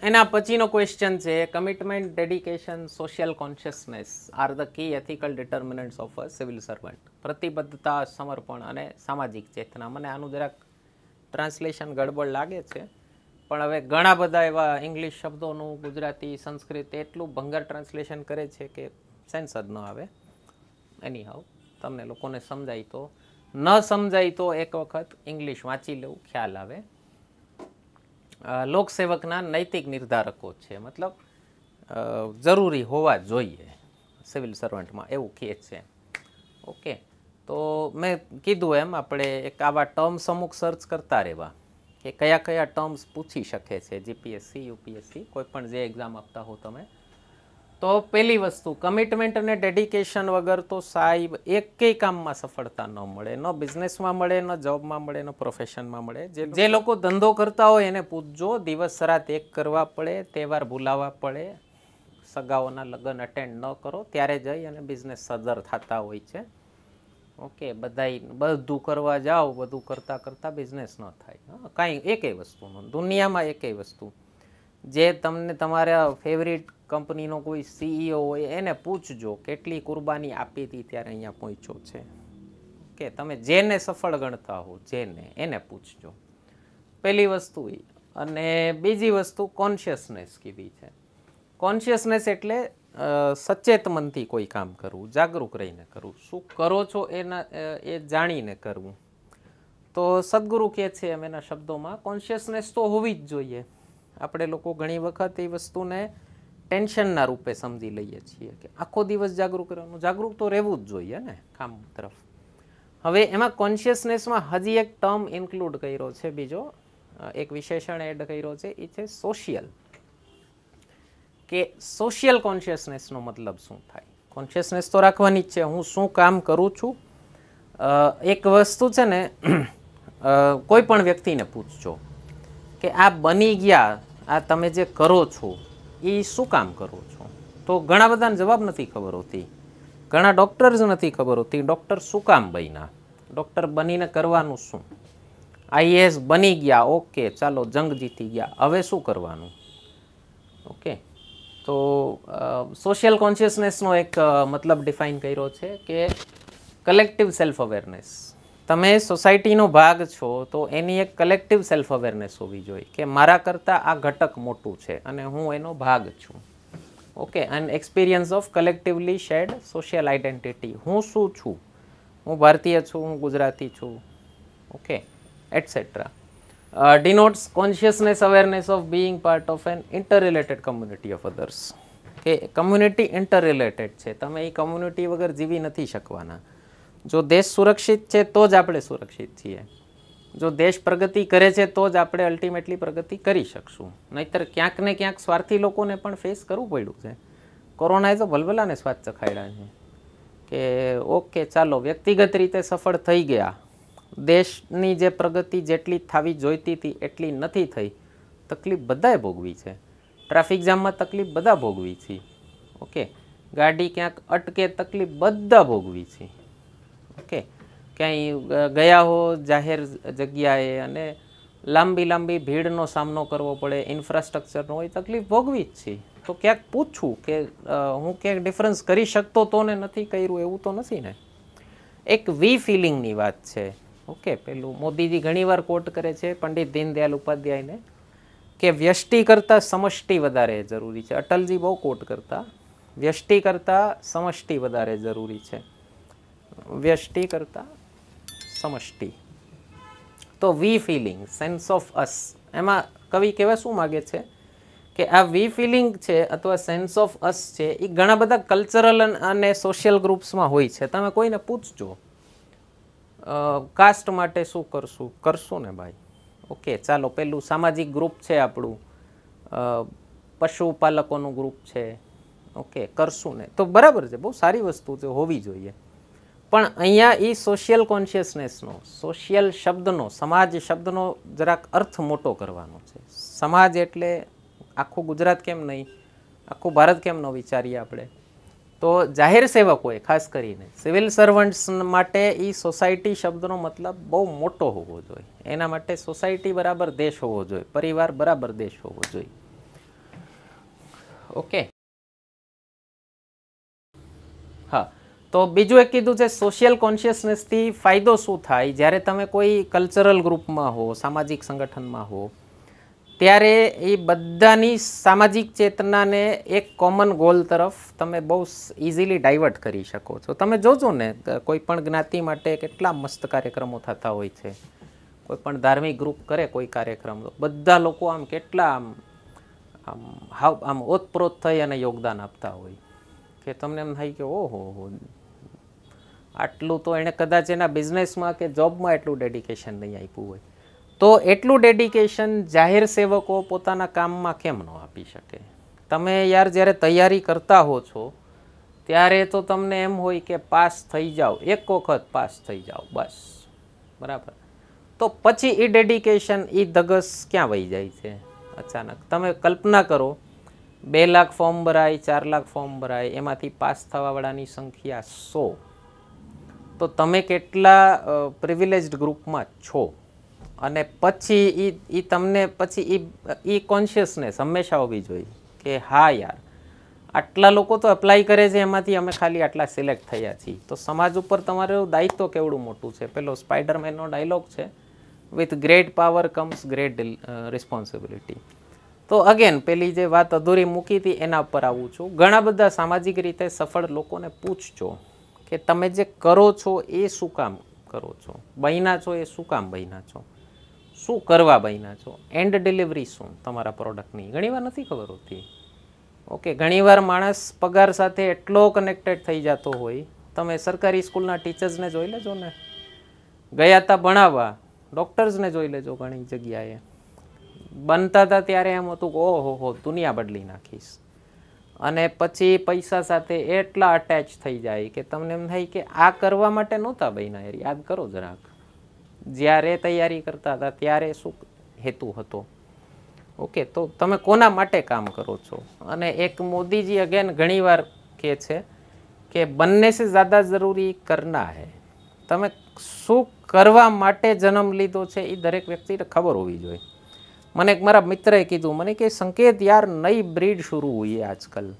એના પછીનો ક્વેશ્ચન છે commitment dedication social consciousness are the key ethical determinants of a civil servant પ્રતિબદ્ધતા સમર્પણ અને સામાજિક ચેતના મને આનું જરાક ટ્રાન્સલેશન ગડબડ લાગે છે પણ હવે ઘણા બધા એવા ઇંગ્લિશ શબ્દોનું ગુજરાતી સંસ્કૃત એટલું ભંગર ટ્રાન્સલેશન કરે છે કે સેન્સ જ ન આવે એની હાવ તમને લોકોને સમજાય તો ન સમજાય તો એક વખત ઇંગ્લિશ વાંચી લેવું ખ્યાલ આવે લોકસેવકના નૈતિક નિર્ધારકો છે મતલબ જરૂરી હોવા જોઈએ સિવિલ સર્વન્ટમાં એવું કહે છે ઓકે તો મેં કીધું એમ આપણે એક આવા ટર્મ્સ અમુક સર્ચ કરતા રહેવા કે કયા કયા ટર્મ્સ પૂછી શકે છે જીપીએસસી યુપીએસસી કોઈ પણ જે એક્ઝામ આપતા હો તમે તો પહેલી વસ્તુ કમિટમેન્ટ અને ડેડિકેશન વગર તો સાહેબ એકેય કામમાં સફળતા ન મળે ન બિઝનેસમાં મળે ન જોબમાં મળે ન પ્રોફેશનમાં મળે જે જે લોકો ધંધો કરતા હોય એને પૂછજો દિવસ રાત એક કરવા પડે તહેવાર ભૂલાવા પડે સગાઓના લગ્ન અટેન્ડ ન કરો ત્યારે જઈ અને બિઝનેસ સદર થતા હોય છે ઓકે બધાય બધું કરવા જાઓ બધું કરતાં કરતાં બિઝનેસ ન થાય કાંઈ એકેય વસ્તુનું દુનિયામાં એકેય વસ્તુ જે તમને તમારા ફેવરિટ કંપનીનો કોઈ સીઈઓ હોય એને પૂછજો કેટલી કુરબાની આપી હતી ત્યારે અહીંયા પહોંચ્યો છે કે તમે જેને સફળ ગણતા હો જેને એને પૂછજો પહેલી વસ્તુ એ અને બીજી વસ્તુ કોન્શિયસનેસ કીધી છે કોન્શિયસનેસ એટલે સચેત મનથી કોઈ કામ કરવું જાગૃત રહીને કરવું શું કરો છો એના એ જાણીને કરવું તો સદગુરુ કહે છે એમ એના શબ્દોમાં કોન્શિયસનેસ તો હોવી જ જોઈએ આપણે લોકો ઘણી વખત એ વસ્તુને ટેન્શનના રૂપે સમજી લઈએ છીએ કે આખો દિવસ જાગૃત રહેવાનું જાગૃત તો રહેવું જ જોઈએ ને કામ તરફ હવે એમાં કોન્શિયસનેસમાં હજી એક ટર્મ ઇન્ક્લુડ કર્યો છે બીજો એક વિશેષણ એડ કર્યો છે એ છે સોશિયલ કે સોશિયલ કોન્શિયસનેસનો મતલબ શું થાય કોન્શિયસનેસ તો રાખવાની જ છે હું શું કામ કરું છું એક વસ્તુ છે ને કોઈ પણ વ્યક્તિને પૂછજો કે આ બની ગયા આ તમે જે કરો છો એ શું કામ કરો છો તો ઘણા બધાને જવાબ નથી ખબર હોતી ઘણા ડૉક્ટર્સ નથી ખબર હોતી ડૉક્ટર શું કામ બન્યા ડૉક્ટર બનીને કરવાનું શું આઈએએસ બની ગયા ઓકે ચાલો જંગ જીતી ગયા હવે શું કરવાનું ઓકે તો સોશિયલ કોન્શિયસનેસનો એક મતલબ ડિફાઇન કર્યો છે કે કલેક્ટિવ સેલ્ફ અવેરનેસ તમે સોસાયટીનો ભાગ છો તો એની એક કલેક્ટિવ સેલ્ફ અવેરનેસ હોવી જોઈએ કે મારા કરતાં આ ઘટક મોટું છે અને હું એનો ભાગ છું okay and experience of collectively shared social identity હું શું છું હું ભારતીય છું હું ગુજરાતી છું okay etcetera denotes consciousness awareness of being part of an inter related community of others કે કમ્યુનિટી ઇન્ટર રિલેટેડ છે તમે એ કમ્યુનિટી વગર જીવી નથી શકવાના જો દેશ સુરક્ષિત છે તો જ આપણે સુરક્ષિત છીએ જો દેશ પ્રગતિ કરે છે તો જ આપણે અલ્ટિમેટલી પ્રગતિ કરી શકશું નહીતર ક્યાંક ને ક્યાંક સ્વાર્થી લોકોને પણ ફેસ કરવું પડ્યું છે કોરોનાએ તો ભલભલાને સ્વાદ ચખાડ્યા છે કે ઓકે ચાલો વ્યક્તિગત રીતે સફળ થઈ ગયા દેશની જે પ્રગતિ જેટલી થાવી જોઈતી હતી એટલી નથી થઈ તકલીફ બધાએ ભોગવી છે ટ્રાફિક જામમાં તકલીફ બધા ભોગવી છે ઓકે ગાડી ક્યાંક અટકે તકલીફ બધા ભોગવી છે ઓકે ક્યાંય ગયા હો જાહેર જગ્યાએ અને લાંબી લાંબી ભીડનો સામનો કરવો પડે ઇન્ફ્રાસ્ટ્રક્ચરનો હોય તકલીફ ભોગવી જ છીએ તો ક્યાંક પૂછું કે હું ક્યાંક ડિફરન્સ કરી શકતો તો ને નથી કર્યું એવું તો નથી ને એક વી ફિલિંગની વાત છે ઓકે પેલું મોદીજી ઘણીવાર કોટ કરે છે પંડિત દીનદયાલ ઉપાધ્યાયને કે વ્યષ્ટિ કરતાં સમષ્ટિ વધારે જરૂરી છે અટલજી બહુ કોટ કરતા વ્યષ્ટિ કરતાં સમષ્ટિ વધારે જરૂરી છે વ્યષ્ટિ કરતાં સમષ્ટિ તો we feeling sense of us એમાં કવિ કહેવા શું માગે છે કે આ વી ફિલિંગ છે અથવા સેન્સ ઓફ અસ છે એ ઘણા બધા કલ્ચરલ અને સોશિયલ ગ્રુપ્સમાં હોય છે તમે કોઈને પૂછજો કાસ્ટ માટે શું કરશું કરશું ને ભાઈ ઓકે ચાલો પેલું સામાજિક ગ્રુપ છે આપણું પશુપાલકોનું ગ્રુપ છે ઓકે કરશું ને તો બરાબર છે બહુ સારી વસ્તુ છે હોવી જોઈએ પણ અહીંયા એ સોશિયલ કોન્શિયસનેસનો સોશિયલ શબ્દનો સમાજ શબ્દનો જરાક અર્થ મોટો કરવાનો છે સમાજ એટલે આખું ગુજરાત કેમ નહીં આખું ભારત કેમ ન વિચારીએ આપણે તો જાહેર સેવકોએ ખાસ કરીને સિવિલ સર્વન્ટ્સ માટે એ સોસાયટી શબ્દનો મતલબ બહુ મોટો હોવો જોઈએ એના માટે સોસાયટી બરાબર દેશ હોવો જોઈએ પરિવાર બરાબર દેશ હોવો જોઈએ ઓકે તો બીજું એક કીધું છે સોશિયલ કોન્શિયસનેસથી ફાયદો શું થાય જ્યારે તમે કોઈ કલ્ચરલ ગ્રુપમાં હો સામાજિક સંગઠનમાં હો ત્યારે એ બધાની સામાજિક ચેતનાને એક કોમન ગોલ તરફ તમે બહુ ઇઝીલી ડાયવર્ટ કરી શકો છો તમે જોજો ને કોઈ પણ જ્ઞાતિ માટે કેટલા મસ્ત કાર્યક્રમો થતા હોય છે કોઈ પણ ધાર્મિક ગ્રુપ કરે કોઈ કાર્યક્રમ બધા લોકો આમ કેટલા આમ આમ હાવ આમ ઓતપ્રોત થઈ અને યોગદાન આપતા હોય કે તમને એમ થાય કે ઓહો આટલું તો એણે કદાચ એના બિઝનેસમાં કે જોબમાં એટલું ડેડિકેશન નહીં આપ્યું હોય તો એટલું ડેડિકેશન જાહેર સેવકો પોતાના કામમાં કેમ ન આપી શકે તમે યાર જ્યારે તૈયારી કરતા હો છો ત્યારે તો તમને એમ હોય કે પાસ થઈ જાઓ એક વખત પાસ થઈ જાઓ બસ બરાબર તો પછી એ ડેડિકેશન એ ધગસ ક્યાં વહી જાય છે અચાનક તમે કલ્પના કરો બે લાખ ફોર્મ ભરાય ચાર લાખ ફોર્મ ભરાય એમાંથી પાસ થવાવાળાની સંખ્યા સો તો તમે કેટલા પ્રિવિલેજ્ડ ગ્રુપમાં છો અને પછી એ એ તમને પછી એ એ કોન્શિયસનેસ હંમેશા હોવી જોઈએ કે હા યાર આટલા લોકો તો એપ્લાય કરે છે એમાંથી અમે ખાલી આટલા સિલેક્ટ થયા છીએ તો સમાજ ઉપર તમારું દાયિત્વ કેવડું મોટું છે પેલો સ્પાઈડરમેનનો ડાયલોગ છે with great power comes great responsibility તો અગેન પેલી જે વાત અધૂરી મૂકી હતી એના પર આવું છું ઘણા બધા સામાજિક રીતે સફળ લોકોને પૂછજો કે તમે જે કરો છો એ શું કામ કરો છો બહેના છો એ શું કામ બહેના છો શું કરવા બહેના છો એન્ડ ડિલિવરી શું તમારા પ્રોડક્ટની ઘણીવાર નથી ખબર હોતી ઓકે ઘણીવાર માણસ પગાર સાથે એટલો કનેક્ટેડ થઈ જતો હોય તમે સરકારી સ્કૂલના ટીચર્સને જોઈ લેજો ને ગયા હતા ભણાવવા ડૉક્ટર્સને જોઈ લેજો ઘણી જગ્યાએ બનતા હતા ત્યારે એમ હતું કે ઓહો હો દુનિયા બદલી નાખીશ અને પછી પૈસા સાથે એટલા અટેચ થઈ જાય કે તમને એમ થાય કે આ કરવા માટે નહોતા બન્યા યાદ કરો જરાક જ્યારે તૈયારી કરતા હતા ત્યારે શું હેતુ હતો ઓકે તો તમે કોના માટે કામ કરો છો અને એક મોદીજી અગેન ઘણીવાર કહે છે કે બંને સે જ્યાદા જરૂરી કરના હે તમે શું કરવા માટે જન્મ લીધો છે એ દરેક વ્યક્તિને ખબર હોવી જોઈએ मैंने एक मरा मित्र है कीधु मैंने के संकेत यार नई ब्रीड शुरू हुई है आजकल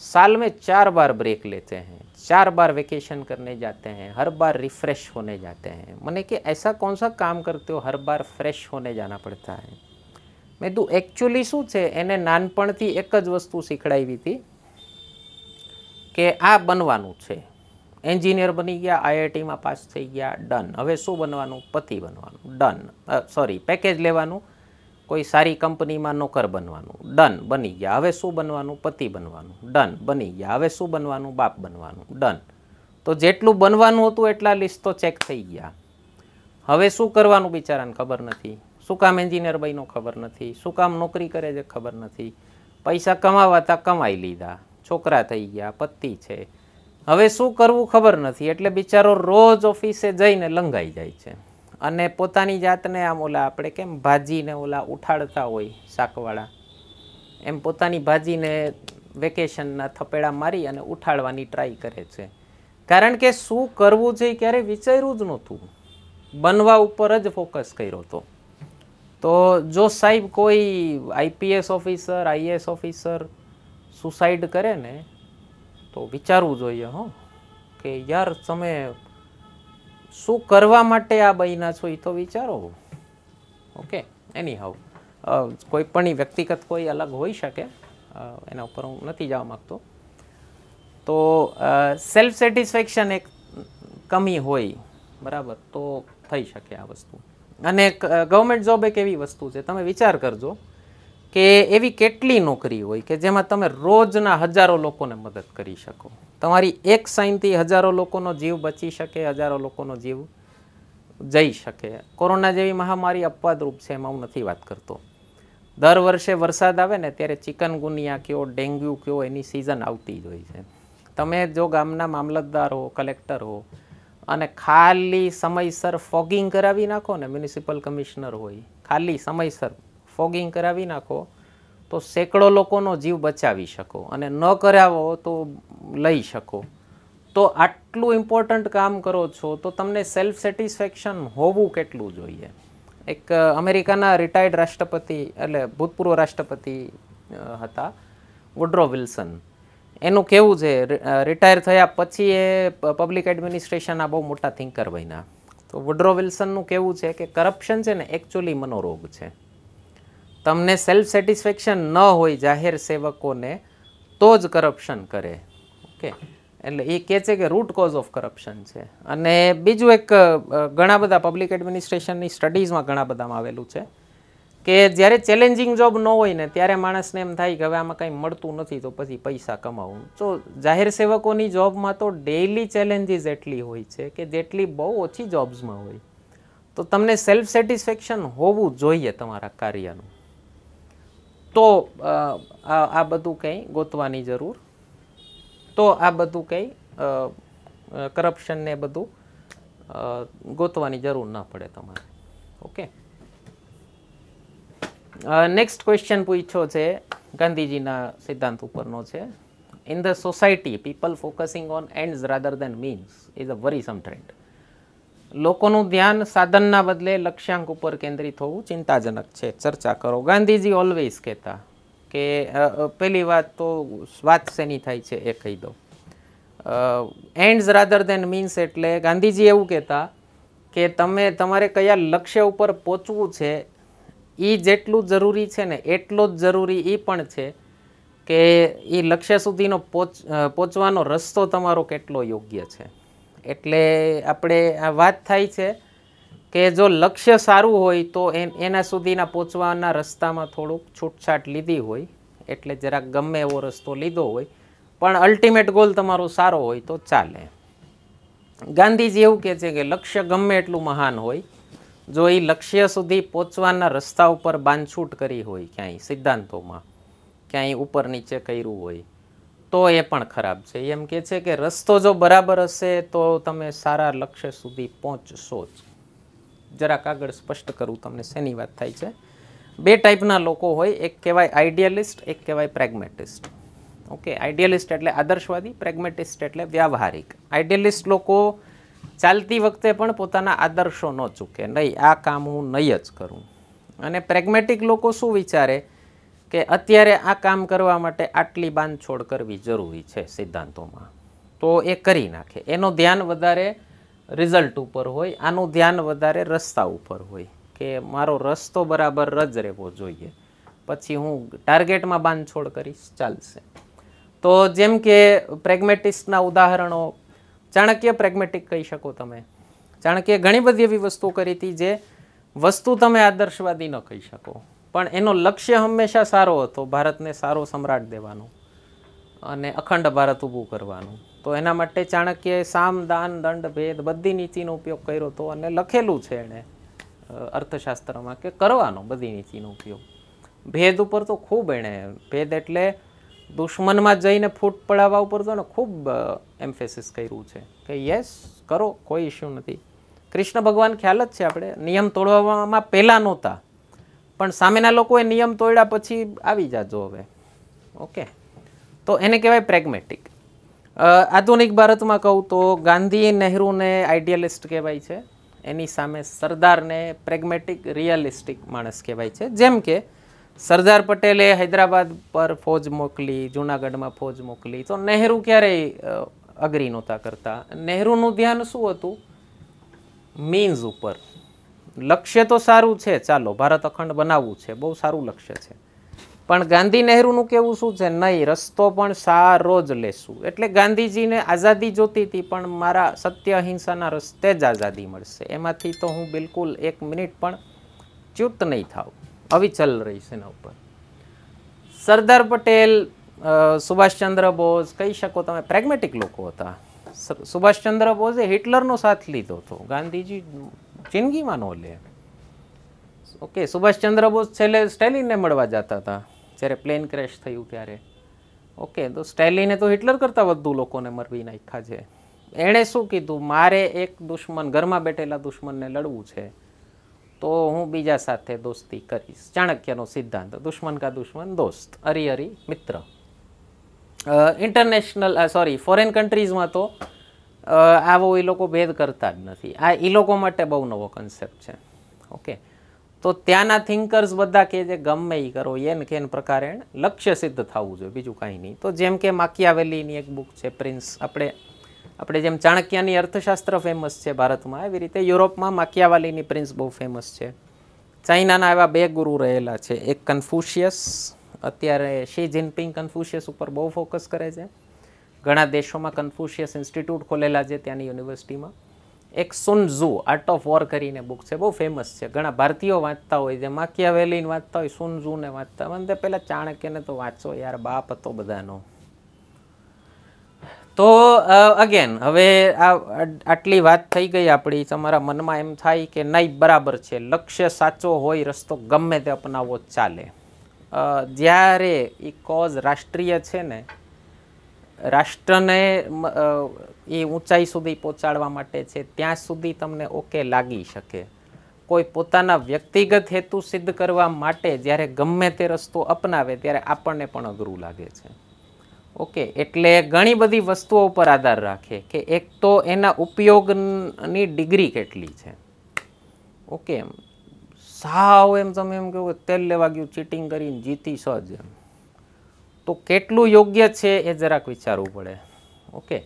साल में चार बार ब्रेक लेते हैं चार बार वेकेशन करने जाते हैं हर बार रिफ्रेश होने जाते हैं मैंने कि ऐसा कौन सा काम करते हो हर बार फ्रेश होने जाना पड़ता है मैं तू एक्चुअली शू है एने नानपण थी एकज वस्तु सीखड़ाई थी कि आ बनवा एंजीनियर बनी गया आई आई टी में पास थी गया डन हमें शू बनवा पति बनवा डन सॉरी पैकेज लेवा કોઈ સારી કંપનીમાં નોકર બનવાનું ડન બની ગયા હવે શું બનવાનું પતિ બનવાનું ડન બની ગયા હવે શું બનવાનું બાપ બનવાનું ડન તો જેટલું બનવાનું હતું એટલા લિસ્ટ તો ચેક થઈ ગયા હવે શું કરવાનું બિચારાને ખબર નથી શું કામ એન્જિનિયર બનીનો ખબર નથી શું કામ નોકરી કરે છે ખબર નથી પૈસા કમાવાતા કમાઈ લીધા છોકરા થઈ ગયા પતિ છે હવે શું કરવું ખબર નથી એટલે બિચારો રોજ ઓફિસે જઈને લંઘાઈ જાય છે અને પોતાની જાતને આમ ઓલા આપણે કેમ ભાજીને ઓલા ઉઠાડતા હોય શાકવાળા એમ પોતાની ભાજીને વેકેશનના થપેડા મારી અને ઉઠાડવાની ટ્રાય કરે છે કારણ કે શું કરવું છે ક્યારેય વિચાર્યું જ નહોતું બનવા ઉપર જ ફોકસ કર્યો હતો તો જો સાહેબ કોઈ IPS officer IAS officer suicide કરે ને તો વિચારવું જોઈએ હો કે યાર તમે શું કરવા માટે આ બન્યા છો એ તો વિચારો ઓકે એની હાવ કોઈ પણ વ્યક્તિગત કોઈ અલગ હોઈ શકે એના ઉપર હું નથી જવા માગતો તો સેલ્ફ સેટિસ્ફેક્શન એક કમી હોય બરાબર તો થઈ શકે આ વસ્તુ અને ગવર્મેન્ટ જોબ એક એવી વસ્તુ છે તમે વિચાર કરજો કે એવી કેટલી નોકરી હોય કે જેમાં તમે રોજના હજારો લોકોને મદદ કરી શકો તમારી એક સાઇનથી હજારો લોકોનો જીવ બચી શકે હજારો લોકોનો જીવ જઈ શકે કોરોના જેવી મહામારી અપવાદરૂપ છે એમાં હું નથી વાત કરતો દર વર્ષે વરસાદ આવે ને ત્યારે ચિકનગુનિયા કયો ડેન્ગ્યુ કયો એની સિઝન આવતી જ હોય છે તમે જો ગામના મામલતદાર હો કલેક્ટર હો અને ખાલી સમયસર ફોગિંગ કરાવી નાખો ને મ્યુનિસિપલ કમિશનર હોય ખાલી સમયસર ફોગિંગ કરાવી નાખો તો સેંકડો લોકોનો જીવ બચાવી શકો અને ન કરાવો તો લઈ શકો તો આટલું ઇમ્પોર્ટન્ટ કામ કરો છો તો તમને સેલ્ફ સેટિસ્ફેક્શન હોવું કેટલું જોઈએ એક અમેરિકાના રિટાયર્ડ રાષ્ટ્રપતિ એટલે ભૂતપૂર્વ રાષ્ટ્રપતિ હતા વોડ્રો વિલ્સન એનું કેવું છે રિટાયર થયા પછી એ પબ્લિક એડમિનિસ્ટ્રેશનના બહુ મોટા થિંકર બન્યા તો વોડ્રો વિલ્સનનું કેવું છે કે કરપ્શન છે ને એકચ્યુઅલી મનોરોગ છે તમને સેલ્ફ સેટિસ્ફેક્શન ન હોય જાહેર સેવકોને તો જ કરપ્શન કરે ઓકે એટલે એ કહે છે કે રૂટ કોઝ ઓફ કરપ્શન છે અને બીજું એક ઘણા બધા પબ્લિક એડમિનિસ્ટ્રેશનની સ્ટડીઝમાં ઘણા બધામાં આવેલું છે કે જ્યારે ચેલેન્જિંગ જોબ ન હોય ને ત્યારે માણસને એમ થાય કે હવે આમાં કંઈ મળતું નથી તો પછી પૈસા કમાવું તો જાહેર સેવકોની જોબમાં તો ડેઇલી ચેલેન્જીસ એટલી હોય છે કે જેટલી બહુ ઓછી જોબ્સમાં હોય તો તમને સેલ્ફ સેટિસ્ફેક્શન હોવું જોઈએ તમારા કાર્યનું તો આ બધું કંઈ ગોતવાની જરૂર તો આ બધું કંઈ કરપ્શનને બધું ગોતવાની જરૂર ન પડે તમારે ઓકે નેક્સ્ટ ક્વેશ્ચન પૂછ્યો છે ગાંધીજીના સિદ્ધાંત ઉપરનો છે in the society people focusing on on rather rather than means a worrisome trend લોકોનું ધ્યાન સાધનના બદલે લક્ષ્યાંક ઉપર કેન્દ્રિત હોવું ચિંતાજનક છે ચર્ચા કરો ગાંધીજી ઓલવેઝ કહેતા કે પહેલી વાત તો વાત શેની થાય છે એ કહી દો એન્ડ્સ રાધર દેન મીન્સ એટલે ગાંધીજી એવું કહેતા કે તમે તમારે કયા લક્ષ્ય ઉપર પહોંચવું છે એ જેટલું જરૂરી છે ને એટલો જ જરૂરી એ પણ છે કે એ લક્ષ્ય સુધીનો પહોંચ પહોંચવાનો રસ્તો તમારો કેટલો યોગ્ય છે એટલે આપણે આ વાત થાય છે કે જો લક્ષ્ય સારું હોય તો એના સુધીના પહોંચવાના રસ્તામાં થોડુંક છૂટછાટ લીધી હોય એટલે જરાક ગમે એવો રસ્તો લીધો હોય પણ અલ્ટિમેટ ગોલ તમારો સારો હોય તો ચાલે ગાંધીજી એવું કહે છે કે લક્ષ્ય ગમે એટલું મહાન હોય જો એ લક્ષ્ય સુધી પહોંચવાના રસ્તા ઉપર બાંધછૂટ કરી હોય ક્યાંય સિદ્ધાંતોમાં ક્યાંય ઉપર નીચે કર્યું હોય તો એ પણ ખરાબ છે એમ કે છે કે રસ્તો જો બરાબર હશે તો તમે સારા લક્ષ્ય સુધી પહોંચશો જ જરાક આગળ સ્પષ્ટ કરું તમને શેની વાત થાય છે બે ટાઈપના લોકો હોય એક કહેવાય આઈડિયલિસ્ટ એક કહેવાય પ્રેગ્મેટિસ્ટ ઓકે આઈડિયલિસ્ટ એટલે આદર્શવાદી પ્રેગમેટિસ્ટ એટલે વ્યવહારિક આઈડિયલિસ્ટ લોકો ચાલતી વખતે પણ પોતાના આદર્શો ન ચૂકે નહીં આ કામ હું નહીં જ કરું અને પ્રેગમેટિક લોકો શું વિચારે કે અત્યારે આ કામ કરવા માટે આટલી બાંધછોડ કરવી જરૂરી છે સિદ્ધાંતોમાં તો એ કરી નાખે એનું ધ્યાન વધારે રિઝલ્ટ ઉપર હોય આનું ધ્યાન વધારે રસ્તા ઉપર હોય કે મારો રસ્તો બરાબર રજ રહેવો જોઈએ પછી હું ટાર્ગેટમાં બાંધછોડ કરીશ ચાલશે તો જેમ કે પ્રેગ્મેટિસ્ટના ઉદાહરણો ચાણક્ય પ્રેગમેટિક કહી શકો તમે ચાણક્ય ઘણી બધી એવી વસ્તુઓ કરી હતી જે વસ્તુ તમે આદર્શવાદી ન કહી શકો પણ એનો લક્ષ્ય હંમેશા સારો હતો ભારતને સારો સમ્રાટ દેવાનો અને અખંડ ભારત ઊભું કરવાનું તો એના માટે ચાણક્યએ સામ દાન દંડ ભેદ બધી નીતિનો ઉપયોગ કર્યો હતો અને લખેલું છે એણે અર્થશાસ્ત્રમાં કે કરવાનો બધી નીતિનો ઉપયોગ ભેદ ઉપર તો ખૂબ એણે ભેદ એટલે દુશ્મનમાં જઈને ફૂટ પડાવવા ઉપર તો ખૂબ એમ્ફેસિસ કર્યું છે કે યસ કરો કોઈ ઇશ્યુ નથી કૃષ્ણ ભગવાન ખ્યાલ જ છે આપણે નિયમ તોડવામાં પહેલાં નહોતા પણ સામેના લોકોએ નિયમ તોડ્યા પછી આવી જાજો હવે ઓકે તો એને કહેવાય પ્રેગમેટિક આધુનિક ભારતમાં કહું તો ગાંધી નહેરુને આઈડિયાલિસ્ટ કહેવાય છે એની સામે સરદારને પ્રેગમેટિક રિયલિસ્ટિક માણસ કહેવાય છે જેમ કે સરદાર પટેલે હૈદરાબાદ પર ફોજ મોકલી જૂનાગઢમાં ફોજ મોકલી તો નહેરુ ક્યારેય અગ્રી નહોતા કરતા નહેરુનું ધ્યાન શું હતું મીન્સ ઉપર લક્ષ્ય તો સારું છે ચાલો ભારત અખંડ બનાવવું છે બહુ સારું લક્ષ્ય છે પણ ગાંધી નહેરુનું કેવું શું છે નહીં રસ્તો પણ સારો જ લેશું એટલે ગાંધીજીને આઝાદી જોતી હતી પણ મારા સત્ય અહિંસાના રસ્તે જ આઝાદી મળશે એમાંથી તો હું બિલકુલ એક મિનિટ પણ ચ્યુત નહીં થાવ અવિચલ રહીશ એના ઉપર સરદાર પટેલ સુભાષચંદ્ર બોઝ કહી શકો તમે પ્રેગ્મેટિક લોકો હતા સુભાષચંદ્ર બોઝે હિટલરનો સાથ લીધો હતો ગાંધીજી જિંદગીમાં ન લે ઓકે સુભાષચંદ્ર બોઝ છેલ્લે સ્ટેલિનને મળવા જતા હતા જ્યારે પ્લેન ક્રેશ થયું ત્યારે ઓકે તો સ્ટેલિને તો હિટલર કરતાં વધુ લોકોને મરવી નાખ્યા છે એણે શું કીધું મારે એક દુશ્મન ઘરમાં બેઠેલા દુશ્મનને લડવું છે તો હું બીજા સાથે દોસ્તી કરીશ ચાણક્યનો સિદ્ધાંત દુશ્મન કા દુશ્મન દોસ્ત અરી અરી મિત્ર ઇન્ટરનેશનલ સોરી ફોરેન કન્ટ્રીઝમાં તો આવો એ લોકો ભેદ કરતા જ નથી આ એ લોકો માટે બહુ નવો કન્સેપ્ટ છે ઓકે તો ત્યાંના થિંકર્સ બધા કે જે ગમે એ કરો એને કે પ્રકારે લક્ષ્ય સિદ્ધ થવું જોઈએ બીજું કાંઈ નહીં તો જેમ કે માકિયાવેલીની એક બુક છે પ્રિન્સ આપણે આપણે જેમ ચાણક્યની અર્થશાસ્ત્ર ફેમસ છે ભારતમાં એવી રીતે યુરોપમાં માકિયાવાલીની પ્રિન્સ બહુ ફેમસ છે ચાઇનાના એવા બે ગુરુ રહેલા છે એક કન્ફ્યુશિયસ અત્યારે શી જિનપિંગ કન્ફ્યુશિયસ ઉપર બહુ ફોકસ કરે છે ઘણા દેશોમાં કન્ફ્યુશિયસ ઇન્સ્ટિટ્યૂટ ખોલેલા છે ત્યાંની યુનિવર્સિટીમાં એક Sun Sun Tzu art of war કરીને બુક છે બહુ ફેમસ છે ઘણા ભારતીયો વાંચતા હોય છે માકિયાવેલીને વાંચતા હોય સુન સુનઝુને વાંચતા હોય તે પહેલાં ચાણક્યને તો વાંચો યાર બાપ હતો બધાનો તો અગેન હવે આ આટલી વાત થઈ ગઈ આપણી તમારા મનમાં એમ થાય કે નહીં બરાબર છે લક્ષ્ય સાચો હોય રસ્તો ગમે તે અપનાવો ચાલે જ્યારે એ કોઝ રાષ્ટ્રીય છે ને રાષ્ટ્રને એ ઊંચાઈ સુધી પહોંચાડવા માટે છે ત્યાં સુધી તમને ઓકે લાગી શકે કોઈ પોતાના વ્યક્તિગત હેતુ સિદ્ધ કરવા માટે જ્યારે ગમે તે રસ્તો અપનાવે ત્યારે આપણને પણ અઘરું લાગે છે ઓકે એટલે ઘણી બધી વસ્તુઓ પર આધાર રાખે કે એક તો એના ઉપયોગની ડિગ્રી કેટલી છે ઓકે સાવ એમ તમે એમ કહો તેલ લેવા ગયું ચીટિંગ કરીને જીતી સજ એમ તો કેટલું યોગ્ય છે એ જરાક વિચારવું પડે ઓકે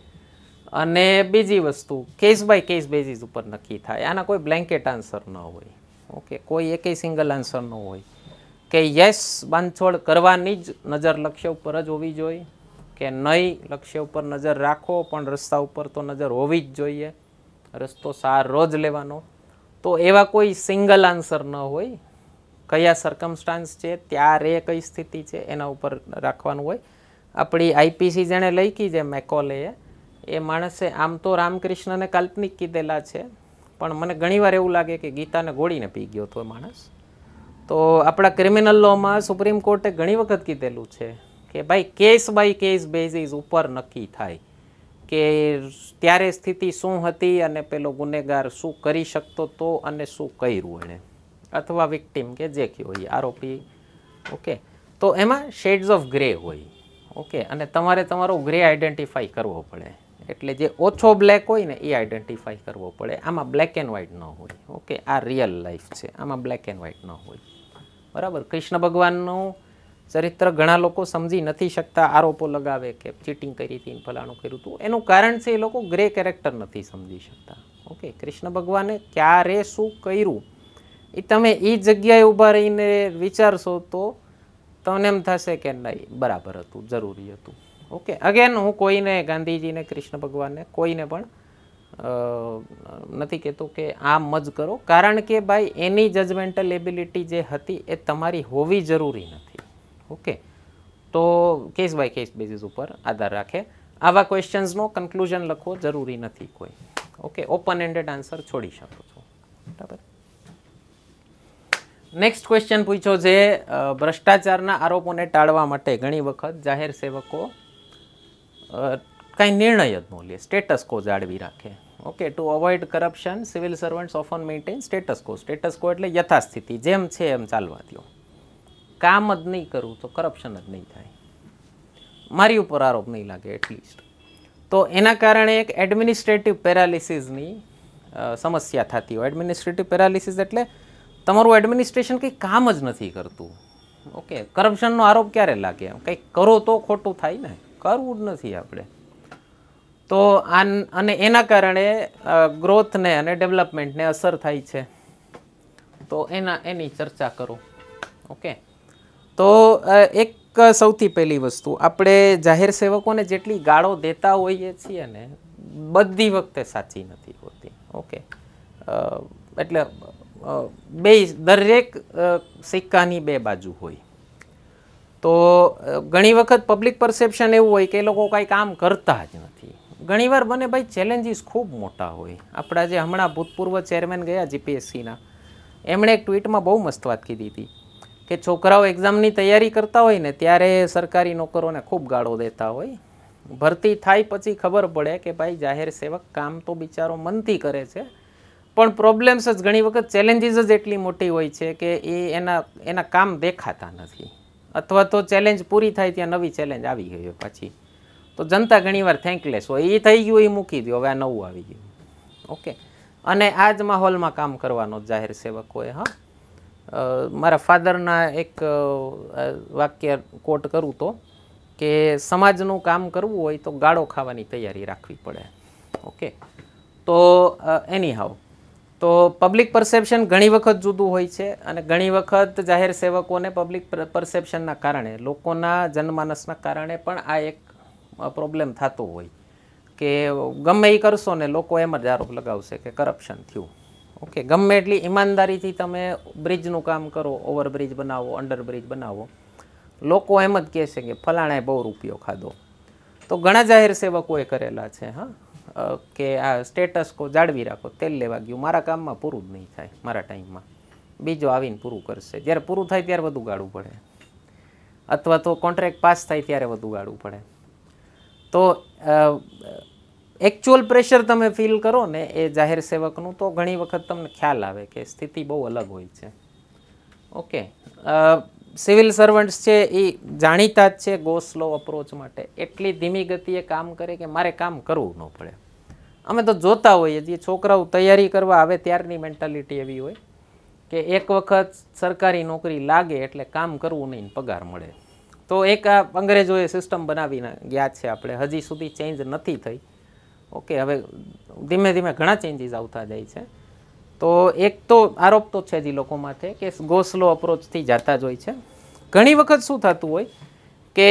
અને બીજી વસ્તુ કેસ બાય કેસ બેઝિસ ઉપર નક્કી થાય આના કોઈ બ્લેન્કેટ આન્સર ન હોય ઓકે કોઈ એકેય સિંગલ આન્સર ન હોય કે યસ બાંધછોડ કરવાની જ નજર લક્ષ્ય ઉપર જ હોવી જોઈએ કે નહીં લક્ષ્ય ઉપર નજર રાખો પણ રસ્તા ઉપર તો નજર હોવી જ જોઈએ રસ્તો સારો જ લેવાનો તો એવા કોઈ સિંગલ આન્સર ન હોય કયા સરકમસ્ટાન્સ છે ત્યારે કઈ સ્થિતિ છે એના ઉપર રાખવાનું હોય આપણી આઈપીસી જેણે લખી છે મેકોલેએ એ માણસે આમ તો રામકૃષ્ણને કાલ્પનિક કીધેલા છે પણ મને ઘણીવાર એવું લાગે કે ગીતાને ગોળીને પી ગયો હતો માણસ તો આપણા ક્રિમિનલ લોમાં સુપ્રીમ કોર્ટે ઘણી વખત કીધેલું છે કે ભાઈ કેસ બાય કેસ બેઝિસ ઉપર નક્કી થાય કે ત્યારે સ્થિતિ શું હતી અને પેલો ગુનેગાર શું કરી શકતો હતો અને શું કર્યું એણે અથવા વિક્ટીમ કે જે કયો હોય આરોપી ઓકે તો એમાં શેડ્સ ઓફ ગ્રે હોય ઓકે અને તમારે તમારો ગ્રે આઈડેન્ટિફાઈ કરવો પડે એટલે જે ઓછો બ્લેક હોય ને એ આઈડેન્ટિફાઈ કરવો પડે આમાં બ્લેક એન્ડ વ્હાઇટ ન હોય ઓકે આ રિયલ લાઈફ છે આમાં બ્લેક એન્ડ વ્હાઇટ ન હોય બરાબર કૃષ્ણ ભગવાનનું ચરિત્ર ઘણા લોકો સમજી નથી શકતા આરોપો લગાવે કે ચીટિંગ કરી હતી ફલાણું કર્યું હતું એનું કારણ છે એ લોકો ગ્રે કેરેક્ટર નથી સમજી શકતા ઓકે કૃષ્ણ ભગવાને ક્યારે શું કર્યું એ તમે એ જગ્યાએ ઊભા રહીને વિચારશો તો તમને એમ થશે કે નહીં બરાબર હતું જરૂરી હતું ઓકે અગેન હું કોઈને ગાંધીજીને કૃષ્ણ ભગવાનને કોઈને પણ નથી કહેતો કે આમ મજ કરો કારણ કે ભાઈ એની જજમેન્ટલ એબિલિટી જે હતી એ તમારી હોવી જરૂરી નથી ઓકે તો કેસ બાય કેસ બેઝિસ ઉપર આધાર રાખે આવા ક્વેશ્ચન્સનો કન્ક્લુઝન લખવો જરૂરી નથી કોઈ ઓકે ઓપન એન્ડેડ આન્સર છોડી શકો છો બરાબર નેક્સ્ટ ક્વેશ્ચન પૂછ્યો છે ભ્રષ્ટાચારના આરોપોને ટાળવા માટે ઘણી વખત જાહેર સેવકો કાંઈ નિર્ણય જ ન લે સ્ટેટસ કો જાળવી રાખે okay to avoid corruption civil servants often maintain status quo status quo એટલે યથાસ્થિતિ જેમ છે એમ ચાલવા દો કામ જ નહીં કરવું તો કરપ્શન જ નહીં થાય મારી ઉપર આરોપ નહીં લાગે એટલીસ્ટ તો એના કારણે એક એડમિનિસ્ટ્રેટિવ પેરાલિસિસની સમસ્યા થતી હોય એડમિનિસ્ટ્રેટિવ પેરાલિસિસ એટલે તમારું એડમિનિસ્ટ્રેશન કંઈ કામ જ નથી કરતું ઓકે કરપ્શનનો આરોપ ક્યારે લાગે કંઈક કરો તો ખોટું થાય ને કરવું જ નથી આપણે તો આ અને એના કારણે ગ્રોથને અને ડેવલપમેન્ટને અસર થાય છે તો એના એની ચર્ચા કરો ઓકે તો એક સૌથી પહેલી વસ્તુ આપણે જાહેર સેવકોને જેટલી ગાળો દેતા હોઈએ છીએ ને બધી વખતે સાચી નથી હોતી ઓકે એટલે બે દરેક સિક્કાની બે બાજુ હોય તો ઘણી વખત પબ્લિક પરસેપ્શન એવું હોય કે એ લોકો કાંઈ કામ કરતા જ નથી ઘણીવાર બને ભાઈ ચેલેન્જીસ ખૂબ મોટા હોય આપણા જે હમણાં ભૂતપૂર્વ ચેરમેન ગયા જીપીએસસીના એમણે એક ટ્વીટમાં બહુ મસ્ત વાત કીધી હતી કે છોકરાઓ એક્ઝામની તૈયારી કરતા હોય ને ત્યારે સરકારી નોકરોને ખૂબ ગાળો દેતા હોય ભરતી થાય પછી ખબર પડે કે ભાઈ જાહેર સેવક કામ તો બિચારો મનથી કરે છે પણ પ્રોબ્લેમ્સ જ ઘણી વખત ચેલેન્જીસ જ એટલી મોટી હોય છે કે એ એના એના કામ દેખાતા નથી અથવા તો ચેલેન્જ પૂરી થાય ત્યાં નવી ચેલેન્જ આવી ગઈ હોય પાછી તો જનતા ઘણીવાર થેન્કલેસ હોય એ થઈ ગયું એ મૂકી દો હવે આ નવું આવી ગયું ઓકે અને આ જ માહોલમાં કામ કરવાનો જાહેર સેવકોએ હા મારા ફાધરના એક વાક્ય કોટ કરું તો કે સમાજનું કામ કરવું હોય તો ગાળો ખાવાની તૈયારી રાખવી પડે ઓકે તો એની હાવ તો પબ્લિક પરસેપ્શન ઘણી વખત જુદું હોય છે અને ઘણી વખત જાહેર સેવકોને પબ્લિક પરસેપ્શનના કારણે લોકોના જનમાનસના કારણે પણ આ એક પ્રોબ્લેમ થતો હોય કે ગમે એ કરશો ને લોકો એમ જ આરોપ લગાવશે કે કરપ્શન થયું ઓકે ગમે એટલી ઈમાનદારીથી તમે બ્રિજનું કામ કરો ઓવરબ્રિજ બનાવો અંડરબ્રિજ બનાવો લોકો એમ જ કહેશે કે ફલાણાએ બહુ રૂપિયો ખાધો તો ઘણા જાહેર સેવકોએ કરેલા છે હા કે આ સ્ટેટસ કો જાળવી રાખો તેલ લેવા ગયું મારા કામમાં પૂરું જ નહીં થાય મારા ટાઈમમાં બીજો આવીને પૂરું કરશે જ્યારે પૂરું થાય ત્યારે વધુ ગાળવું પડે અથવા તો કોન્ટ્રાક્ટ પાસ થાય ત્યારે વધુ ગાળવું પડે તો એકચ્યુઅલ પ્રેશર તમે ફીલ કરો ને એ જાહેર સેવકનું તો ઘણી વખત તમને ખ્યાલ આવે કે સ્થિતિ બહુ અલગ હોય છે ઓકે સિવિલ સર્વન્ટ્સ છે એ જાણીતા જ છે ગો સ્લો અપ્રોચ માટે એટલી ધીમી ગતિએ કામ કરે કે મારે કામ કરવું ન પડે અમે તો જોતા હોઈએ જે છોકરાઓ તૈયારી કરવા આવે ત્યારની મેન્ટાલિટી એવી હોય કે એક વખત સરકારી નોકરી લાગે એટલે કામ કરવું નહીં પગાર મળે તો એક આ અંગ્રેજોએ સિસ્ટમ બનાવીને ગયા છે આપણે હજી સુધી ચેન્જ નથી થઈ ઓકે હવે ધીમે ધીમે ઘણા ચેન્જીસ આવતા જાય છે તો એક તો આરોપ તો છે જ એ લોકો માથે કે ગોસ્લો અપ્રોચથી જાતા જ હોય છે ઘણી વખત શું થતું હોય કે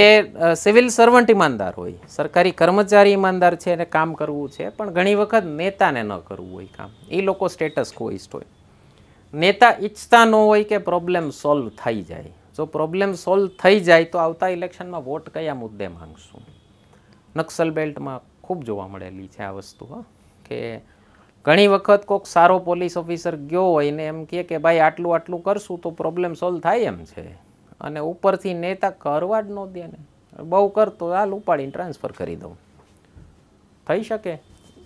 સિવિલ સર્વન્ટ ઈમાનદાર હોય સરકારી કર્મચારી ઈમાનદાર છે એને કામ કરવું છે પણ ઘણી વખત નેતાને ન કરવું હોય કામ એ લોકો સ્ટેટસ કોઇસ્ટ હોય નેતા ઈચ્છતા ન હોય કે પ્રોબ્લેમ સોલ્વ થઈ જાય જો પ્રોબ્લેમ સોલ્વ થઈ જાય તો આવતા ઇલેક્શનમાં વોટ કયા મુદ્દે માંગશું નક્સલ બેલ્ટમાં ખૂબ જોવા મળેલી છે આ વસ્તુ હા કે ઘણી વખત કોઈક સારો પોલીસ ઓફિસર ગયો હોય ને એમ કહે કે ભાઈ આટલું આટલું કરશું તો પ્રોબ્લેમ સોલ્વ થાય એમ છે અને ઉપરથી નેતા કરવા જ ન દે ને બહુ કરતો હાલ ઉપાડીને ટ્રાન્સફર કરી દઉં થઈ શકે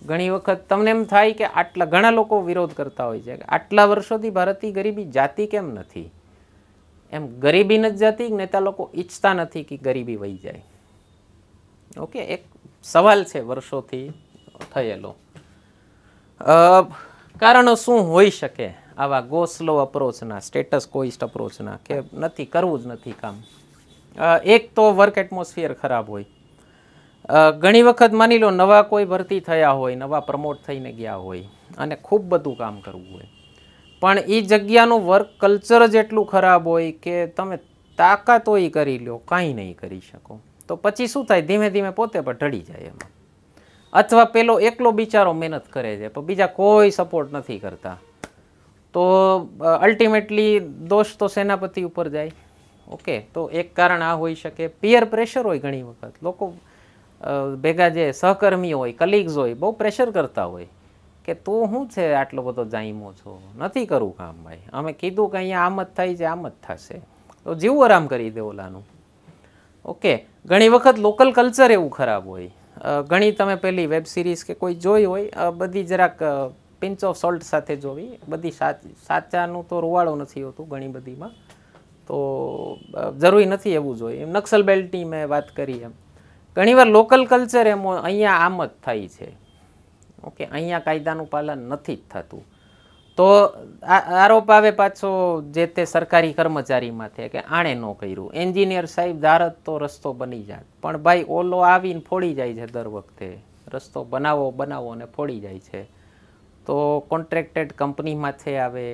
ઘણી વખત તમને એમ થાય કે આટલા ઘણા લોકો વિરોધ કરતા હોય છે કે આટલા વર્ષોથી ભારતની ગરીબી જાતી કેમ નથી એમ ગરીબી નથી જાતી નેતા લોકો ઈચ્છતા નથી કે ગરીબી વહી જાય ઓકે એક સવાલ છે વર્ષોથી થયેલો કારણો શું હોઈ શકે આવા ગો સ્લો અપ્રોચના સ્ટેટસ કોઇસ્ટ અપ્રોચના કે નથી કરવું જ નથી કામ એક તો વર્ક એટમોસ્ફિયર ખરાબ હોય ઘણી વખત માની લો નવા કોઈ ભરતી થયા હોય નવા પ્રમોટ થઈને ગયા હોય અને ખૂબ બધું કામ કરવું હોય પણ એ જગ્યાનું વર્ક કલ્ચર જ એટલું ખરાબ હોય કે તમે તાકાતોય કરી લો કાંઈ નહીં કરી શકો તો પછી શું થાય ધીમે ધીમે પોતે પણ ઢળી જાય એમાં અથવા પેલો એકલો બિચારો મહેનત કરે છે પણ બીજા કોઈ સપોર્ટ નથી કરતા તો અલ્ટિમેટલી દોષ તો સેનાપતિ ઉપર જાય ઓકે તો એક કારણ આ હોઈ શકે પિયર પ્રેશર હોય ઘણી વખત લોકો ભેગા જે સહકર્મી હોય કલીગ્સ હોય બહુ પ્રેશર કરતા હોય કે તું શું છે આટલો બધો જાઈમો છો નથી કરવું કામ ભાઈ અમે કીધું કે અહીંયા આમ જ થાય છે આમ જ થશે તો જીવું આરામ કરી દે ઓલાનું ઓકે ઘણી વખત લોકલ કલ્ચર એવું ખરાબ હોય ઘણી તમે પેલી વેબ સિરીઝ કે કોઈ જોઈ હોય બધી જરાક પિંચ ઓફ સોલ્ટ સાથે જોવી બધી સાચાનું તો રોવાળો નથી હોતું ઘણી બધીમાં તો જરૂરી નથી એવું જોઈએ એમ નક્સલ બેલ્ટની મેં વાત કરી એમ ઘણીવાર લોકલ કલ્ચર એમ અહીંયા આમ જ થાય છે ઓકે અહીંયા કાયદાનું પાલન નથી જ થતું તો આરોપ આવે પાછો જે તે સરકારી કર્મચારી માથે કે આણે ન કર્યું એન્જિનિયર સાહેબ ધારત તો રસ્તો બની જાય પણ ભાઈ ઓલો આવીને ફોડી જાય છે દર વખતે રસ્તો બનાવો બનાવો ને ફોડી જાય છે તો કોન્ટ્રાક્ટેડ કંપનીમાંથી આવે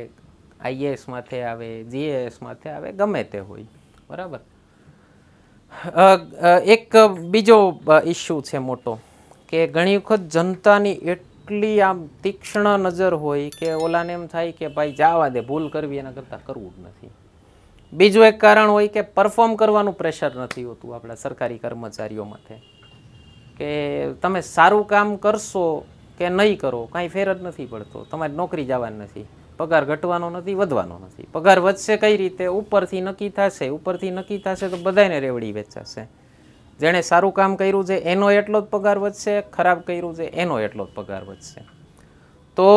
આઈએએસમાંથી આવે જીએએસમાંથી આવે ગમે તે હોય બરાબર એક બીજો ઇસ્યુ છે મોટો કે ઘણી વખત જનતાની એટલી આમ તીક્ષ્ણ નજર હોય કે ઓલાને એમ થાય કે ભાઈ જાવા દે ભૂલ કરવી એના કરતાં કરવું જ નથી બીજું એક કારણ હોય કે પરફોર્મ કરવાનું પ્રેશર નથી હોતું આપણા સરકારી કર્મચારીઓ માટે કે તમે સારું કામ કરશો કે નહીં કરો કાંઈ ફેર જ નથી પડતો તમારે નોકરી જવાની નથી પગાર ઘટવાનો નથી વધવાનો નથી પગાર વધશે કઈ રીતે ઉપરથી નક્કી થશે ઉપરથી નક્કી થશે તો બધાને રેવડી વેચાશે જેણે સારું કામ કર્યું છે એનો એટલો જ પગાર વધશે ખરાબ કર્યું છે એનો એટલો જ પગાર વધશે તો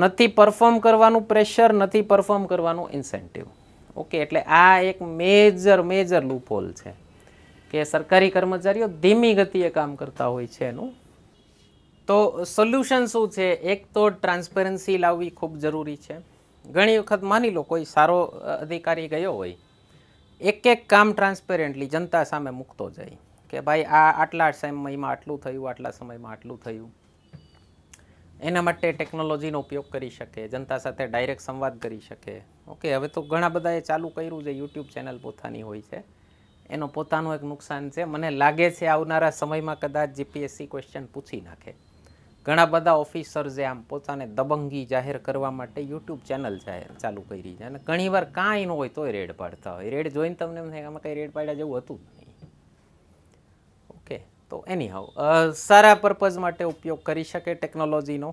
નથી પરફોર્મ કરવાનું પ્રેશર નથી પરફોર્મ કરવાનું ઇન્સેન્ટિવ ઓકે એટલે આ એક મેજર મેજર લૂપહોલ છે કે સરકારી કર્મચારીઓ ધીમી ગતિએ કામ કરતા હોય છે એનું તો સોલ્યુશન શું છે એક તો ટ્રાન્સપેરન્સી લાવવી ખૂબ જરૂરી છે ઘણી વખત માની લો કોઈ સારો અધિકારી ગયો હોય એક એક કામ ટ્રાન્સપેરન્ટલી જનતા સામે મૂકતો જાય કે ભાઈ આ આટલા સમયમાં આટલું થયું આટલા સમયમાં આટલું થયું એના માટે ટેકનોલોજીનો ઉપયોગ કરી શકે જનતા સાથે ડાયરેક્ટ સંવાદ કરી શકે ઓકે હવે તો ઘણા બધાએ ચાલુ કર્યું છે યુટ્યુબ ચેનલ પોતાની હોય છે એનો પોતાનું એક નુકસાન છે મને લાગે છે આવનારા સમયમાં કદાચ જીપીએસસી ક્વેશ્ચન પૂછી નાખે ઘણા બધા ઓફિસર્સે આમ પોતાને દબંગી જાહેર કરવા માટે યુટ્યુબ ચેનલ જાહેર ચાલુ કરી છે અને ઘણીવાર કાંઈ ન હોય તોય રેડ પાડતા હોય રેડ જોઈને તમને એમ થાય આમાં કંઈ રેડ પાડ્યા જેવું હતું જ નહીં ઓકે તો એની હાઉ સારા પર્પઝ માટે ઉપયોગ કરી શકે ટેકનોલોજીનો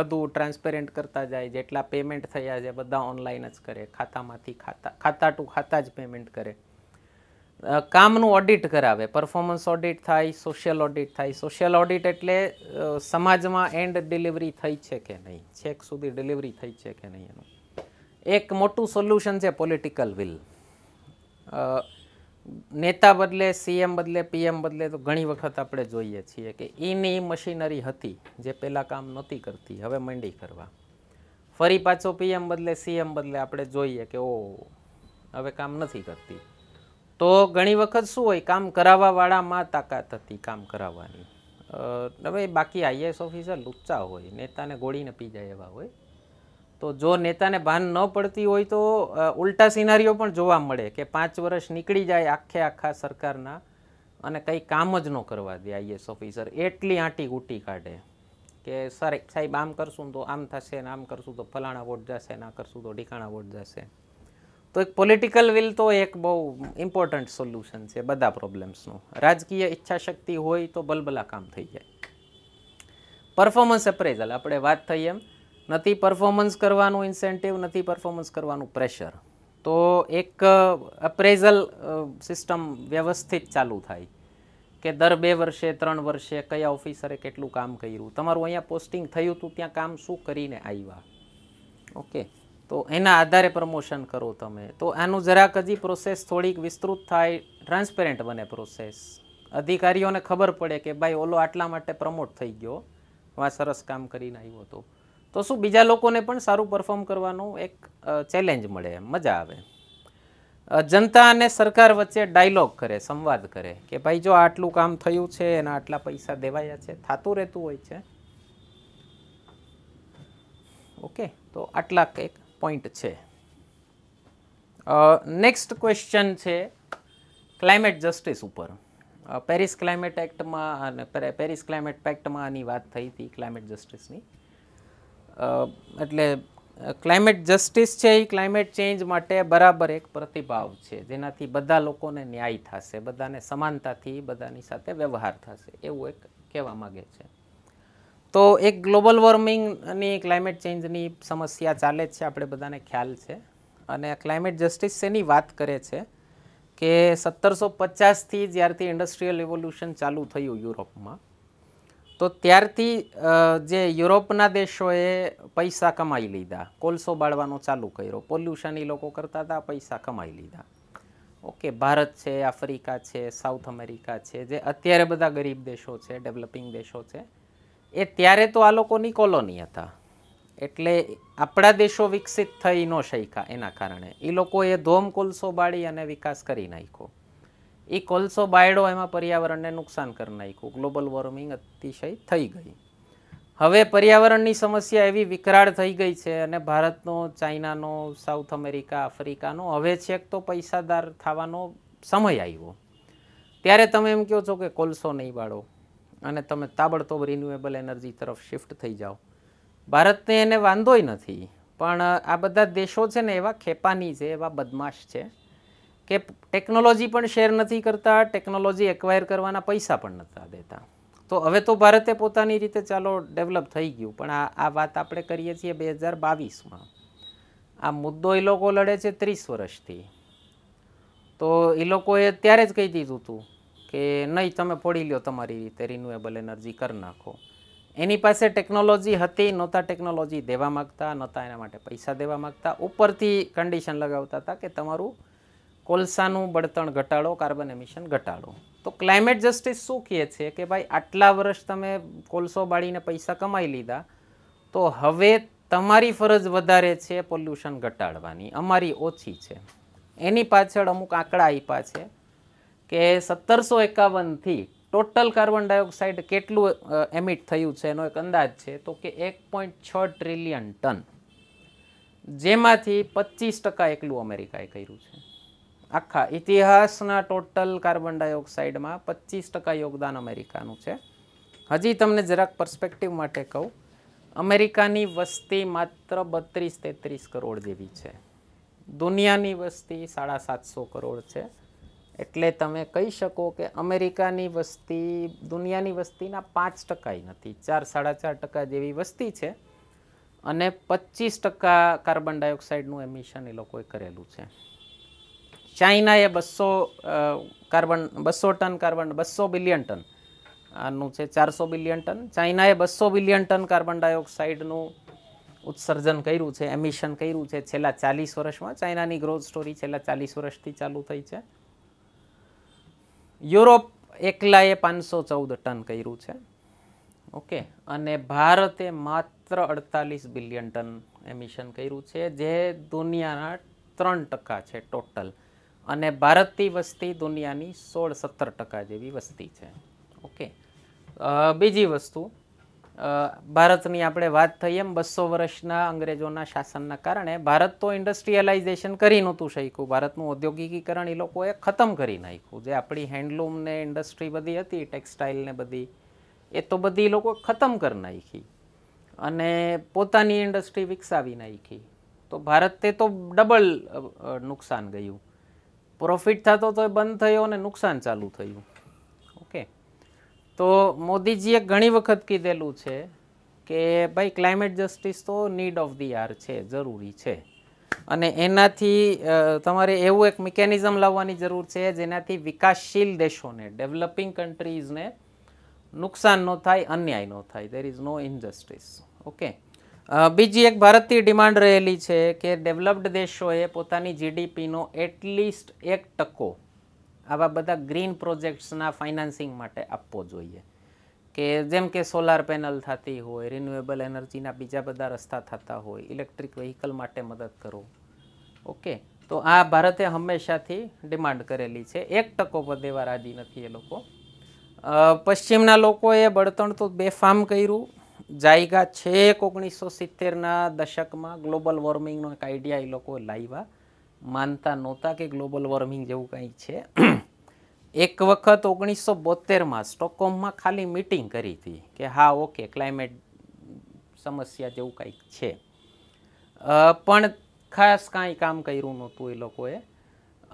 બધું ટ્રાન્સપેરેન્ટ કરતા જાય જેટલા પેમેન્ટ થયા છે બધા ઓનલાઈન જ કરે ખાતામાંથી ખાતા ખાતા ટુ ખાતા જ પેમેન્ટ કરે કામનું ઓડિટ કરાવે પરફોર્મન્સ ઓડિટ થાય સોશિયલ ઓડિટ થાય સોશિયલ ઓડિટ એટલે સમાજમાં એન્ડ ડિલિવરી થઈ છે કે નહીં છેક સુધી ડિલિવરી થઈ છે કે નહીં એનું એક મોટું સોલ્યુશન છે પોલિટિકલ વિલ નેતા બદલે સીએમ બદલે પીએમ બદલે તો ઘણી વખત આપણે જોઈએ છીએ કે એની મશીનરી હતી જે પહેલાં કામ નહોતી કરતી હવે મંડી કરવા ફરી પાછો પીએમ બદલે સીએમ બદલે આપણે જોઈએ કે ઓ હવે કામ નથી કરતી તો ઘણી વખત શું હોય કામ કરાવવાવાળામાં તાકાત હતી કામ કરાવવાની હવે બાકી આઈએસ ઓફિસર લુચ્ચા હોય નેતાને ગોળીને પી જાય એવા હોય તો જો નેતાને ભાન ન પડતી હોય તો ઉલટા સિનારીઓ પણ જોવા મળે કે પાંચ વર્ષ નીકળી જાય આખે આખા સરકારના અને કંઈ કામ જ ન કરવા દે આઈએસ ઓફિસર એટલી આંટી ઉટી કાઢે કે સર સાહેબ આમ કરશું તો આમ થશે ને આમ કરશું તો ફલાણા વોટ જશે ને આ કરશું તો ઢીકાણા વોટ જશે તો એક પોલિટિકલ વિલ તો એક બહુ ઇમ્પોર્ટન્ટ સોલ્યુશન છે બધા પ્રોબ્લેમ્સનું રાજકીય ઈચ્છાશક્તિ હોય તો બલબલા કામ થઈ જાય પરફોર્મન્સ એપ્રેઝલ આપણે વાત થઈ એમ નથી પરફોર્મન્સ કરવાનું ઇન્સેન્ટિવ નથી પરફોર્મન્સ કરવાનું પ્રેશર તો એક અપ્રેઝલ સિસ્ટમ વ્યવસ્થિત ચાલુ થાય કે દર બે વર્ષે ત્રણ વર્ષે કયા ઓફિસરે કેટલું કામ કર્યું તમારું અહીંયા પોસ્ટિંગ થયું હતું ત્યાં કામ શું કરીને આવ્યા ઓકે તો એના આધારે પ્રમોશન કરો તમે તો આનું જરાક હજી પ્રોસેસ થોડીક વિસ્તૃત થાય ટ્રાન્સપેરન્ટ બને પ્રોસેસ અધિકારીઓને ખબર પડે કે ભાઈ ઓલો આટલા માટે પ્રમોટ થઈ ગયો વા સરસ કામ કરીને આવ્યો હતો તો શું બીજા લોકોને પણ સારું પરફોર્મ કરવાનું એક ચેલેન્જ મળે મજા આવે જનતા અને સરકાર વચ્ચે ડાયલોગ કરે સંવાદ કરે કે ભાઈ જો આટલું કામ થયું છે એના આટલા પૈસા દેવાયા છે થતું રહેતું હોય છે ઓકે તો આટલા કંઈક પોઈન્ટ છે નેક્સ્ટ ક્વેશ્ચન છે ક્લાઇમેટ જસ્ટિસ ઉપર પેરિસ ક્લાઇમેટ એક્ટમાં અને પેરિસ ક્લાઇમેટ પેક્ટમાં આની વાત થઈ હતી ક્લાઇમેટ જસ્ટિસની એટલે ક્લાઇમેટ જસ્ટિસ છે એ ક્લાઇમેટ ચેન્જ માટે બરાબર એક પ્રતિભાવ છે જેનાથી બધા લોકોને ન્યાય થશે બધાને સમાનતાથી બધાની સાથે વ્યવહાર થશે એવું એક કહેવા માગે છે તો એક ગ્લોબલ વોર્મિંગની ક્લાઇમેટ ચેન્જની સમસ્યા ચાલે છે આપણે બધાને ખ્યાલ છે અને ક્લાઇમેટ જસ્ટિસ એની વાત કરે છે કે સત્તરસો પચાસથી જ્યારથી ઇન્ડસ્ટ્રીયલ રિવોલ્યુશન ચાલુ થયું યુરોપમાં તો ત્યારથી જે યુરોપના દેશોએ પૈસા કમાઈ લીધા કોલસો બાળવાનો ચાલુ કર્યો પોલ્યુશન એ લોકો કરતા હતા પૈસા કમાઈ લીધા ઓકે ભારત છે આફ્રિકા છે સાઉથ અમેરિકા છે જે અત્યારે બધા ગરીબ દેશો છે ડેવલપિંગ દેશો છે એ ત્યારે તો આ લોકોની કોલોની હતા એટલે આપણા દેશો વિકસિત થઈ ન શક્યા એના કારણે એ લોકોએ ધોમ કોલસો બાળી અને વિકાસ કરી નાખ્યો એ કોલસો બાયડો એમાં પર્યાવરણને નુકસાન કરી નાખ્યું ગ્લોબલ વોર્મિંગ અતિશય થઈ ગઈ હવે પર્યાવરણની સમસ્યા એવી વિકરાળ થઈ ગઈ છે અને ભારતનો ચાઇનાનો સાઉથ અમેરિકા આફ્રિકાનો હવે છેક તો પૈસાદાર થવાનો સમય આવ્યો ત્યારે તમે એમ કહો છો કે કોલસો નહીં બાળો અને તમે તાબડતોબ રિન્યુએબલ એનર્જી તરફ શિફ્ટ થઈ જાઓ ભારતને એને વાંધોય નથી પણ આ બધા દેશો છે ને એવા ખેપાની છે એવા બદમાશ છે કે ટેકનોલોજી પણ શેર નથી કરતા ટેકનોલોજી એક્વાયર કરવાના પૈસા પણ નહોતા દેતા તો હવે તો ભારતે પોતાની રીતે ચાલો ડેવલપ થઈ ગયું પણ આ આ વાત આપણે કરીએ છીએ બે હજાર બાવીસમાં આ મુદ્દો એ લોકો લડે છે ત્રીસ વર્ષથી તો એ લોકોએ ત્યારે જ કહી દીધું હતું કે નહીં તમે ફોડી લ્યો તમારી રીતે રિન્યુએબલ એનર્જી કરી નાખો એની પાસે ટેકનોલોજી હતી નહોતા ટેકનોલોજી દેવા માગતા નહોતા એના માટે પૈસા દેવા માગતા ઉપરથી કન્ડિશન લગાવતા હતા કે તમારું કોલસાનું બળતણ ઘટાડો કાર્બન એમિશન ઘટાડો તો ક્લાઇમેટ જસ્ટિસ શું કહે છે કે ભાઈ આટલા વર્ષ તમે કોલસો બાળીને પૈસા કમાઈ લીધા તો હવે તમારી ફરજ વધારે છે પોલ્યુશન ઘટાડવાની અમારી ઓછી છે એની પાછળ અમુક આંકડા આપ્યા છે કે સત્તરસો એકાવનથી ટોટલ કાર્બન ડાયોક્સાઇડ કેટલું એમિટ થયું છે એનો એક અંદાજ છે તો કે એક પોઈન્ટ છ ટ્રિલિયન ટન જેમાંથી પચીસ ટકા એકલું અમેરિકાએ કર્યું છે આખા ઇતિહાસના ટોટલ કાર્બન ડાયોક્સાઇડમાં પચીસ ટકા યોગદાન અમેરિકાનું છે હજી તમને જરાક પર્સપેક્ટિવ માટે કહું અમેરિકાની વસ્તી માત્ર બત્રીસ તેત્રીસ કરોડ જેવી છે દુનિયાની વસ્તી સાડા સાતસો કરોડ છે એટલે તમે કહી શકો કે અમેરિકાની વસ્તી દુનિયાની વસ્તીના પાંચ ટકાય નથી ચાર સાડા ચાર ટકા જેવી વસ્તી છે અને પચીસ ટકા કાર્બન ડાયોક્સાઇડનું એમિશન એ લોકોએ કરેલું છે ચાઇનાએ બસો કાર્બન બસો ટન કાર્બન બસો બિલિયન ટન આનું છે ચારસો બિલિયન ટન ચાઇનાએ બસો બિલિયન ટન કાર્બન ડાયોક્સાઇડનું ઉત્સર્જન કર્યું છે એમિશન કર્યું છે છેલ્લા ચાલીસ વર્ષમાં ચાઇનાની ગ્રોથ સ્ટોરી છેલ્લા ચાલીસ વર્ષથી ચાલુ થઈ છે યુરોપ એકલાએ પાંચસો ચૌદ ટન કર્યું છે ઓકે અને ભારતે માત્ર અડતાલીસ બિલિયન ટન એમિશન કર્યું છે જે દુનિયાના ત્રણ ટકા છે ટોટલ અને ભારતની વસ્તી દુનિયાની સોળ સત્તર ટકા જેવી વસ્તી છે ઓકે બીજી વસ્તુ ભારતની આપણે વાત થઈ એમ બસો વર્ષના અંગ્રેજોના શાસનના કારણે ભારત તો ઇન્ડસ્ટ્રીયલાઇઝેશન કરી નહોતું શીખ્યું ભારતનું ઔદ્યોગિકીકરણ એ લોકોએ ખતમ કરી નાખ્યું જે આપણી હેન્ડલૂમને ઇન્ડસ્ટ્રી બધી હતી ટેક્સટાઇલને બધી એ તો બધી લોકો ખતમ કરી નાખી અને પોતાની ઇન્ડસ્ટ્રી વિકસાવી નાખી તો ભારતે તો ડબલ નુકસાન ગયું પ્રોફિટ થતો તો એ બંધ થયો અને નુકસાન ચાલુ થયું તો મોદીજીએ ઘણી વખત કીધેલું છે કે ભાઈ ક્લાઇમેટ જસ્ટિસ તો નીડ ઓફ ધી આર છે જરૂરી છે અને એનાથી તમારે એવું એક મિકેનિઝમ લાવવાની જરૂર છે જેનાથી વિકાસશીલ દેશોને ડેવલપિંગ કન્ટ્રીઝને નુકસાન ન થાય અન્યાય ન થાય there is no injustice okay બીજી એક ભારતની ડિમાન્ડ રહેલી છે કે ડેવલપ્ડ દેશોએ પોતાની જીડીપીનો એટલીસ્ટ એક ટકો આવા બધા ગ્રીન પ્રોજેક્ટ્સના ફાઇનાન્સિંગ માટે આપવો જોઈએ કે જેમ કે સોલાર પેનલ થતી હોય રિન્યુએબલ એનર્જીના બીજા બધા રસ્તા થતા હોય ઇલેક્ટ્રિક વ્હીકલ માટે મદદ કરો ઓકે તો આ ભારતે હંમેશાથી ડિમાન્ડ કરેલી છે એક ટકો પર રાજી નથી એ લોકો પશ્ચિમના લોકોએ બળતણ તો બેફામ કર્યું જાયગા છેક ઓગણીસો સિત્તેરના દશકમાં ગ્લોબલ વોર્મિંગનો એક આઈડિયા એ લોકોએ લાવ્યા માનતા નહોતા કે ગ્લોબલ વોર્મિંગ જેવું કંઈ છે એક વખત ઓગણીસો બોતેરમાં સ્ટોકહોમમાં ખાલી મિટિંગ કરી હતી કે હા ઓકે ક્લાઇમેટ સમસ્યા જેવું કંઈક છે પણ ખાસ કાંઈ કામ કર્યું નહોતું એ લોકોએ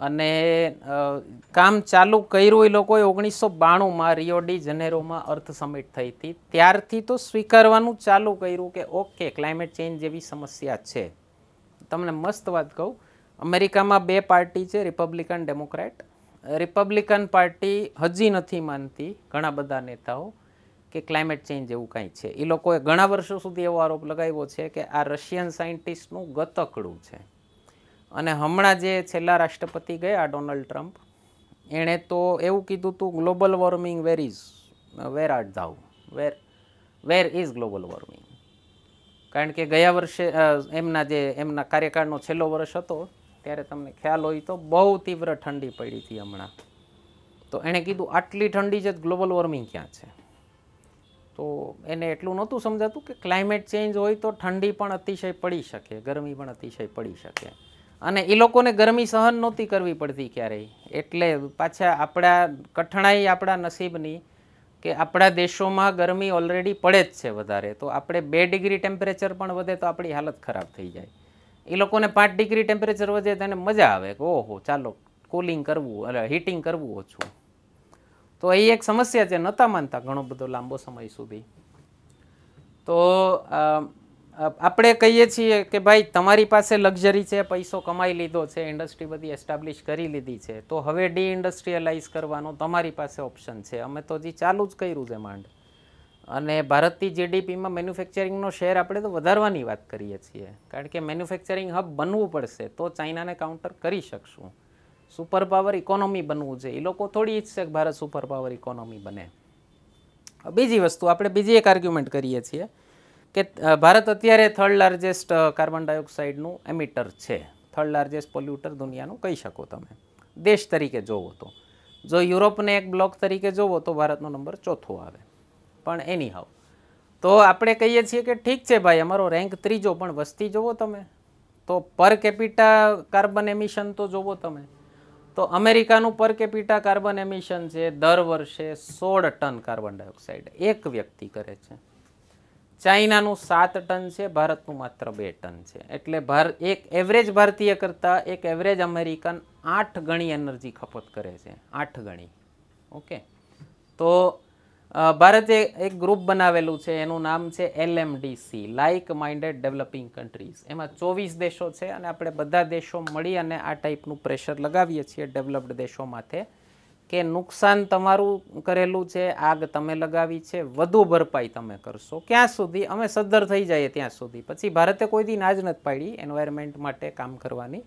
અને કામ ચાલુ કર્યું એ લોકોએ ઓગણીસો બાણુંમાં રિયોડી જનેરોમાં અર્થ સમિટ થઈ હતી ત્યારથી તો સ્વીકારવાનું ચાલુ કર્યું કે ઓકે ક્લાઇમેટ ચેન્જ જેવી સમસ્યા છે તમને મસ્ત વાત કહું અમેરિકામાં બે પાર્ટી છે રિપબ્લિકન ડેમોક્રેટ રિપબ્લિકન પાર્ટી હજી નથી માનતી ઘણા બધા નેતાઓ કે ક્લાઇમેટ ચેન્જ એવું કાંઈ છે એ લોકોએ ઘણા વર્ષો સુધી એવો આરોપ લગાવ્યો છે કે આ રશિયન સાયન્ટિસ્ટનું ગતકડું છે અને હમણાં જે છેલ્લા રાષ્ટ્રપતિ ગયા ડોનાલ્ડ ટ્રમ્પ એણે તો એવું કીધું હતું global warming where is where are thou where where is global warming કારણ કે ગયા વર્ષે એમના જે એમના કાર્યકાળનો છેલ્લો વર્ષ હતો ત્યારે તમને ખ્યાલ હોય તો બહુ તીવ્ર ઠંડી પડી હતી હમણાં તો એણે કીધું આટલી ઠંડી જ ગ્લોબલ વોર્મિંગ ક્યાં છે તો એને એટલું નહોતું સમજાતું કે ક્લાઇમેટ ચેન્જ હોય તો ઠંડી પણ અતિશય પડી શકે ગરમી પણ અતિશય પડી શકે અને એ લોકોને ગરમી સહન નહોતી કરવી પડતી ક્યારેય એટલે પાછા આપણા કઠણાઈ આપણા નસીબની કે આપણા દેશોમાં ગરમી ઓલરેડી પડે જ છે વધારે તો આપણે બે ડિગ્રી ટેમ્પરેચર પણ વધે તો આપણી હાલત ખરાબ થઈ જાય એ લોકોને પાંચ ડિગ્રી ટેમ્પરેચર વધે તેને મજા આવે કે ઓહો ચાલો કુલિંગ કરવું એટલે હીટિંગ કરવું ઓછું તો એ એક સમસ્યા છે નહોતા માનતા ઘણો બધો લાંબો સમય સુધી તો આપણે કહીએ છીએ કે ભાઈ તમારી પાસે લક્ઝરી છે પૈસો કમાઈ લીધો છે ઇન્ડસ્ટ્રી બધી એસ્ટાબ્લિશ કરી લીધી છે તો હવે ડી ઇન્ડસ્ટ્રીયલાઇઝ કરવાનો તમારી પાસે ઓપ્શન છે અમે તો હજી ચાલુ જ કર્યું છે માંડ અને ભારતની જીડીપીમાં મેન્યુફેક્ચરિંગનો શેર આપણે તો વધારવાની વાત કરીએ છીએ કારણ કે મેન્યુફેક્ચરિંગ હબ બનવું પડશે તો ચાઇનાને કાઉન્ટર કરી શકશું સુપર પાવર ઇકોનોમી બનવું છે એ લોકો થોડી ઈચ્છશે કે ભારત સુપર પાવર ઇકોનોમી બને બીજી વસ્તુ આપણે બીજી એક આર્ગ્યુમેન્ટ કરીએ છીએ કે ભારત અત્યારે થર્ડ લાર્જેસ્ટ કાર્બન ડાયોક્સાઇડનું એમિટર છે થર્ડ લાર્જેસ્ટ પોલ્યુટર દુનિયાનું કહી શકો તમે દેશ તરીકે જોવો તો જો યુરોપને એક બ્લોક તરીકે જોવો તો ભારતનો નંબર ચોથો આવે પણ એની હાવ તો આપણે કહીએ છીએ કે ઠીક છે ભાઈ અમારો રેન્ક ત્રીજો પણ વસ્તી જોવો તમે તો પર કેપિટા કાર્બન એમિશન તો જોવો તમે તો અમેરિકાનું પર કેપિટા કાર્બન એમિશન છે દર વર્ષે સોળ ટન કાર્બન ડાયોક્સાઇડ એક વ્યક્તિ કરે છે ચાઇનાનું સાત ટન છે ભારતનું માત્ર બે ટન છે એટલે ભાર એક એવરેજ ભારતીય કરતાં એક એવરેજ અમેરિકન આઠ ગણી એનર્જી ખપત કરે છે આઠ ગણી ઓકે તો ભારતે એક ગ્રુપ બનાવેલું છે એનું નામ છે L M DC like minded developing countries એમાં ચોવીસ દેશો છે અને આપણે બધા દેશો મળી અને આ ટાઈપનું પ્રેશર લગાવીએ છીએ ડેવલપ્ડ દેશો માથે કે નુકસાન તમારું કરેલું છે આગ તમે લગાવી છે વધુ ભરપાઈ તમે કરશો ક્યાં સુધી અમે સદ્ધર થઈ જઈએ ત્યાં સુધી પછી ભારતે કોઈ દી ના જ નથી પાડી એન્વાયરમેન્ટ માટે કામ કરવાની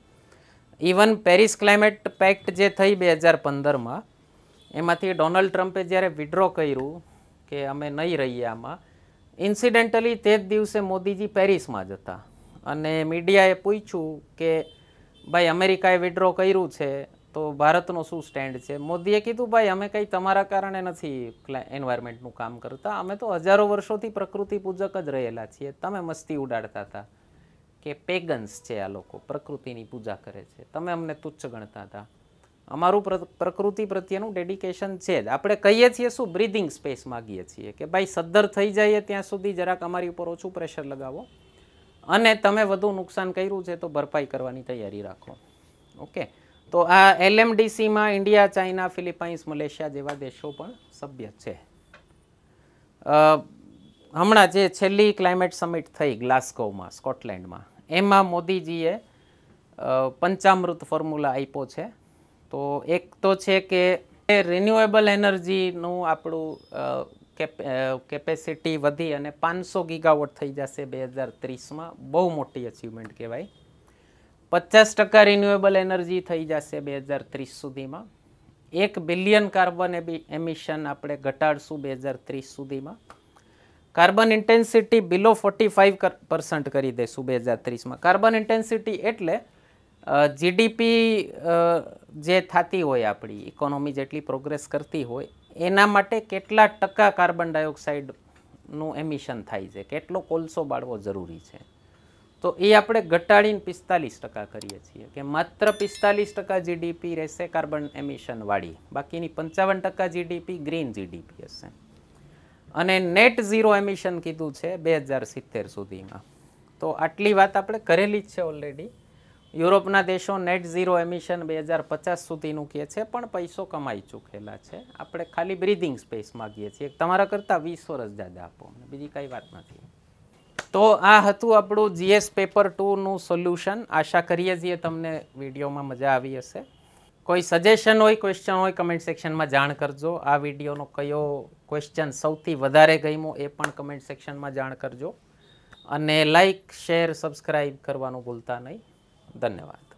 ઇવન પેરિસ ક્લાઇમેટ પેક્ટ જે થઈ બે હજાર પંદરમાં એમાંથી ડોનાલ્ડ ટ્રમ્પે જ્યારે વિડ્રો કર્યું કે અમે નહીં રહીએ આમાં ઇન્સિડેન્ટલી તે જ દિવસે મોદીજી પેરિસમાં જ હતા અને મીડિયાએ પૂછ્યું કે ભાઈ અમેરિકાએ વિડ્રો કર્યું છે તો ભારતનો શું સ્ટેન્ડ છે મોદીએ કીધું ભાઈ અમે કંઈ તમારા કારણે નથી એન્વાયરમેન્ટનું કામ કરતા અમે તો હજારો વર્ષોથી પ્રકૃતિ પૂજક જ રહેલા છીએ તમે મસ્તી ઉડાડતા હતા કે પેગન્સ છે આ લોકો પ્રકૃતિની પૂજા કરે છે તમે અમને તુચ્છ ગણતા હતા અમારું પ્રકૃતિ પ્રત્યેનું ડેડિકેશન છે જ આપણે કહીએ છીએ શું બ્રીધિંગ સ્પેસ માગીએ છીએ કે ભાઈ સદ્ધર થઈ જઈએ ત્યાં સુધી જરાક અમારી ઉપર ઓછું પ્રેશર લગાવો અને તમે વધુ નુકસાન કર્યું છે તો ભરપાઈ કરવાની તૈયારી રાખો ઓકે તો આ એલએમડીસીમાં ઇન્ડિયા ચાઇના ફિલિપાઇન્સ મલેશિયા જેવા દેશો પણ સભ્ય છે હમણાં જે છેલ્લી ક્લાઇમેટ સમિટ થઈ ગ્લાસ્કોમાં સ્કોટલેન્ડમાં એમાં મોદીજીએ પંચામૃત ફોર્મ્યુલા આપ્યો છે તો એક તો છે કે રિન્યુએબલ એનર્જીનું આપણું કેપેસિટી વધી અને પાંચસો ગીગાવોટ થઈ જશે બે હજાર ત્રીસમાં બહુ મોટી અચિવમેન્ટ કહેવાય પચાસ ટકા રિન્યુએબલ એનર્જી થઈ જશે બે હજાર ત્રીસ સુધીમાં એક બિલિયન કાર્બન એમિશન આપણે ઘટાડશું બે હજાર ત્રીસ સુધીમાં carbon intensity below forty five percent કરી દઈશું બે હજાર ત્રીસમાં કાર્બન ઇન્ટેન્સિટી એટલે જીડીપી જે થતી હોય આપણી ઇકોનોમી જેટલી પ્રોગ્રેસ કરતી હોય એના માટે કેટલા ટકા કાર્બન ડાયોક્સાઇડનું એમિશન થાય છે કેટલો કોલસો બાળવો જરૂરી છે તો એ આપણે ઘટાડીને પિસ્તાલીસ ટકા કરીએ છીએ કે માત્ર પિસ્તાલીસ ટકા જીડીપી રહેશે કાર્બન એમિશનવાળી બાકીની પંચાવન ટકા જીડીપી ગ્રીન જીડીપી હશે અને નેટ ઝીરો એમિશન કીધું છે બે હજાર સિત્તેર સુધીમાં તો આટલી વાત આપણે કરેલી જ છે ઓલરેડી યુરોપના દેશો નેટ ઝીરો એમિશન બે હજાર પચાસ સુધીનું કહે છે પણ પૈસો કમાઈ ચૂકેલા છે આપણે ખાલી બ્રીધિંગ સ્પેસ માગીએ છીએ તમારા કરતાં વીસ વર્ષ જાદા આપો અમને બીજી કાંઈ વાત નથી તો આ હતું આપણું જીએસ પેપર ટુનું સોલ્યુશન આશા કરીએ છીએ તમને વિડીયોમાં મજા આવી હશે કોઈ સજેશન હોય ક્વેશ્ચન હોય કમેન્ટ સેક્શનમાં જાણ કરજો આ વિડીયોનો કયો ક્વેશ્ચન સૌથી વધારે ગમ્યો એ પણ કમેન્ટ સેક્શનમાં જાણ કરજો અને લાઇક શેર સબસ્ક્રાઈબ કરવાનું ભૂલતા નહીં ધન્યવાદ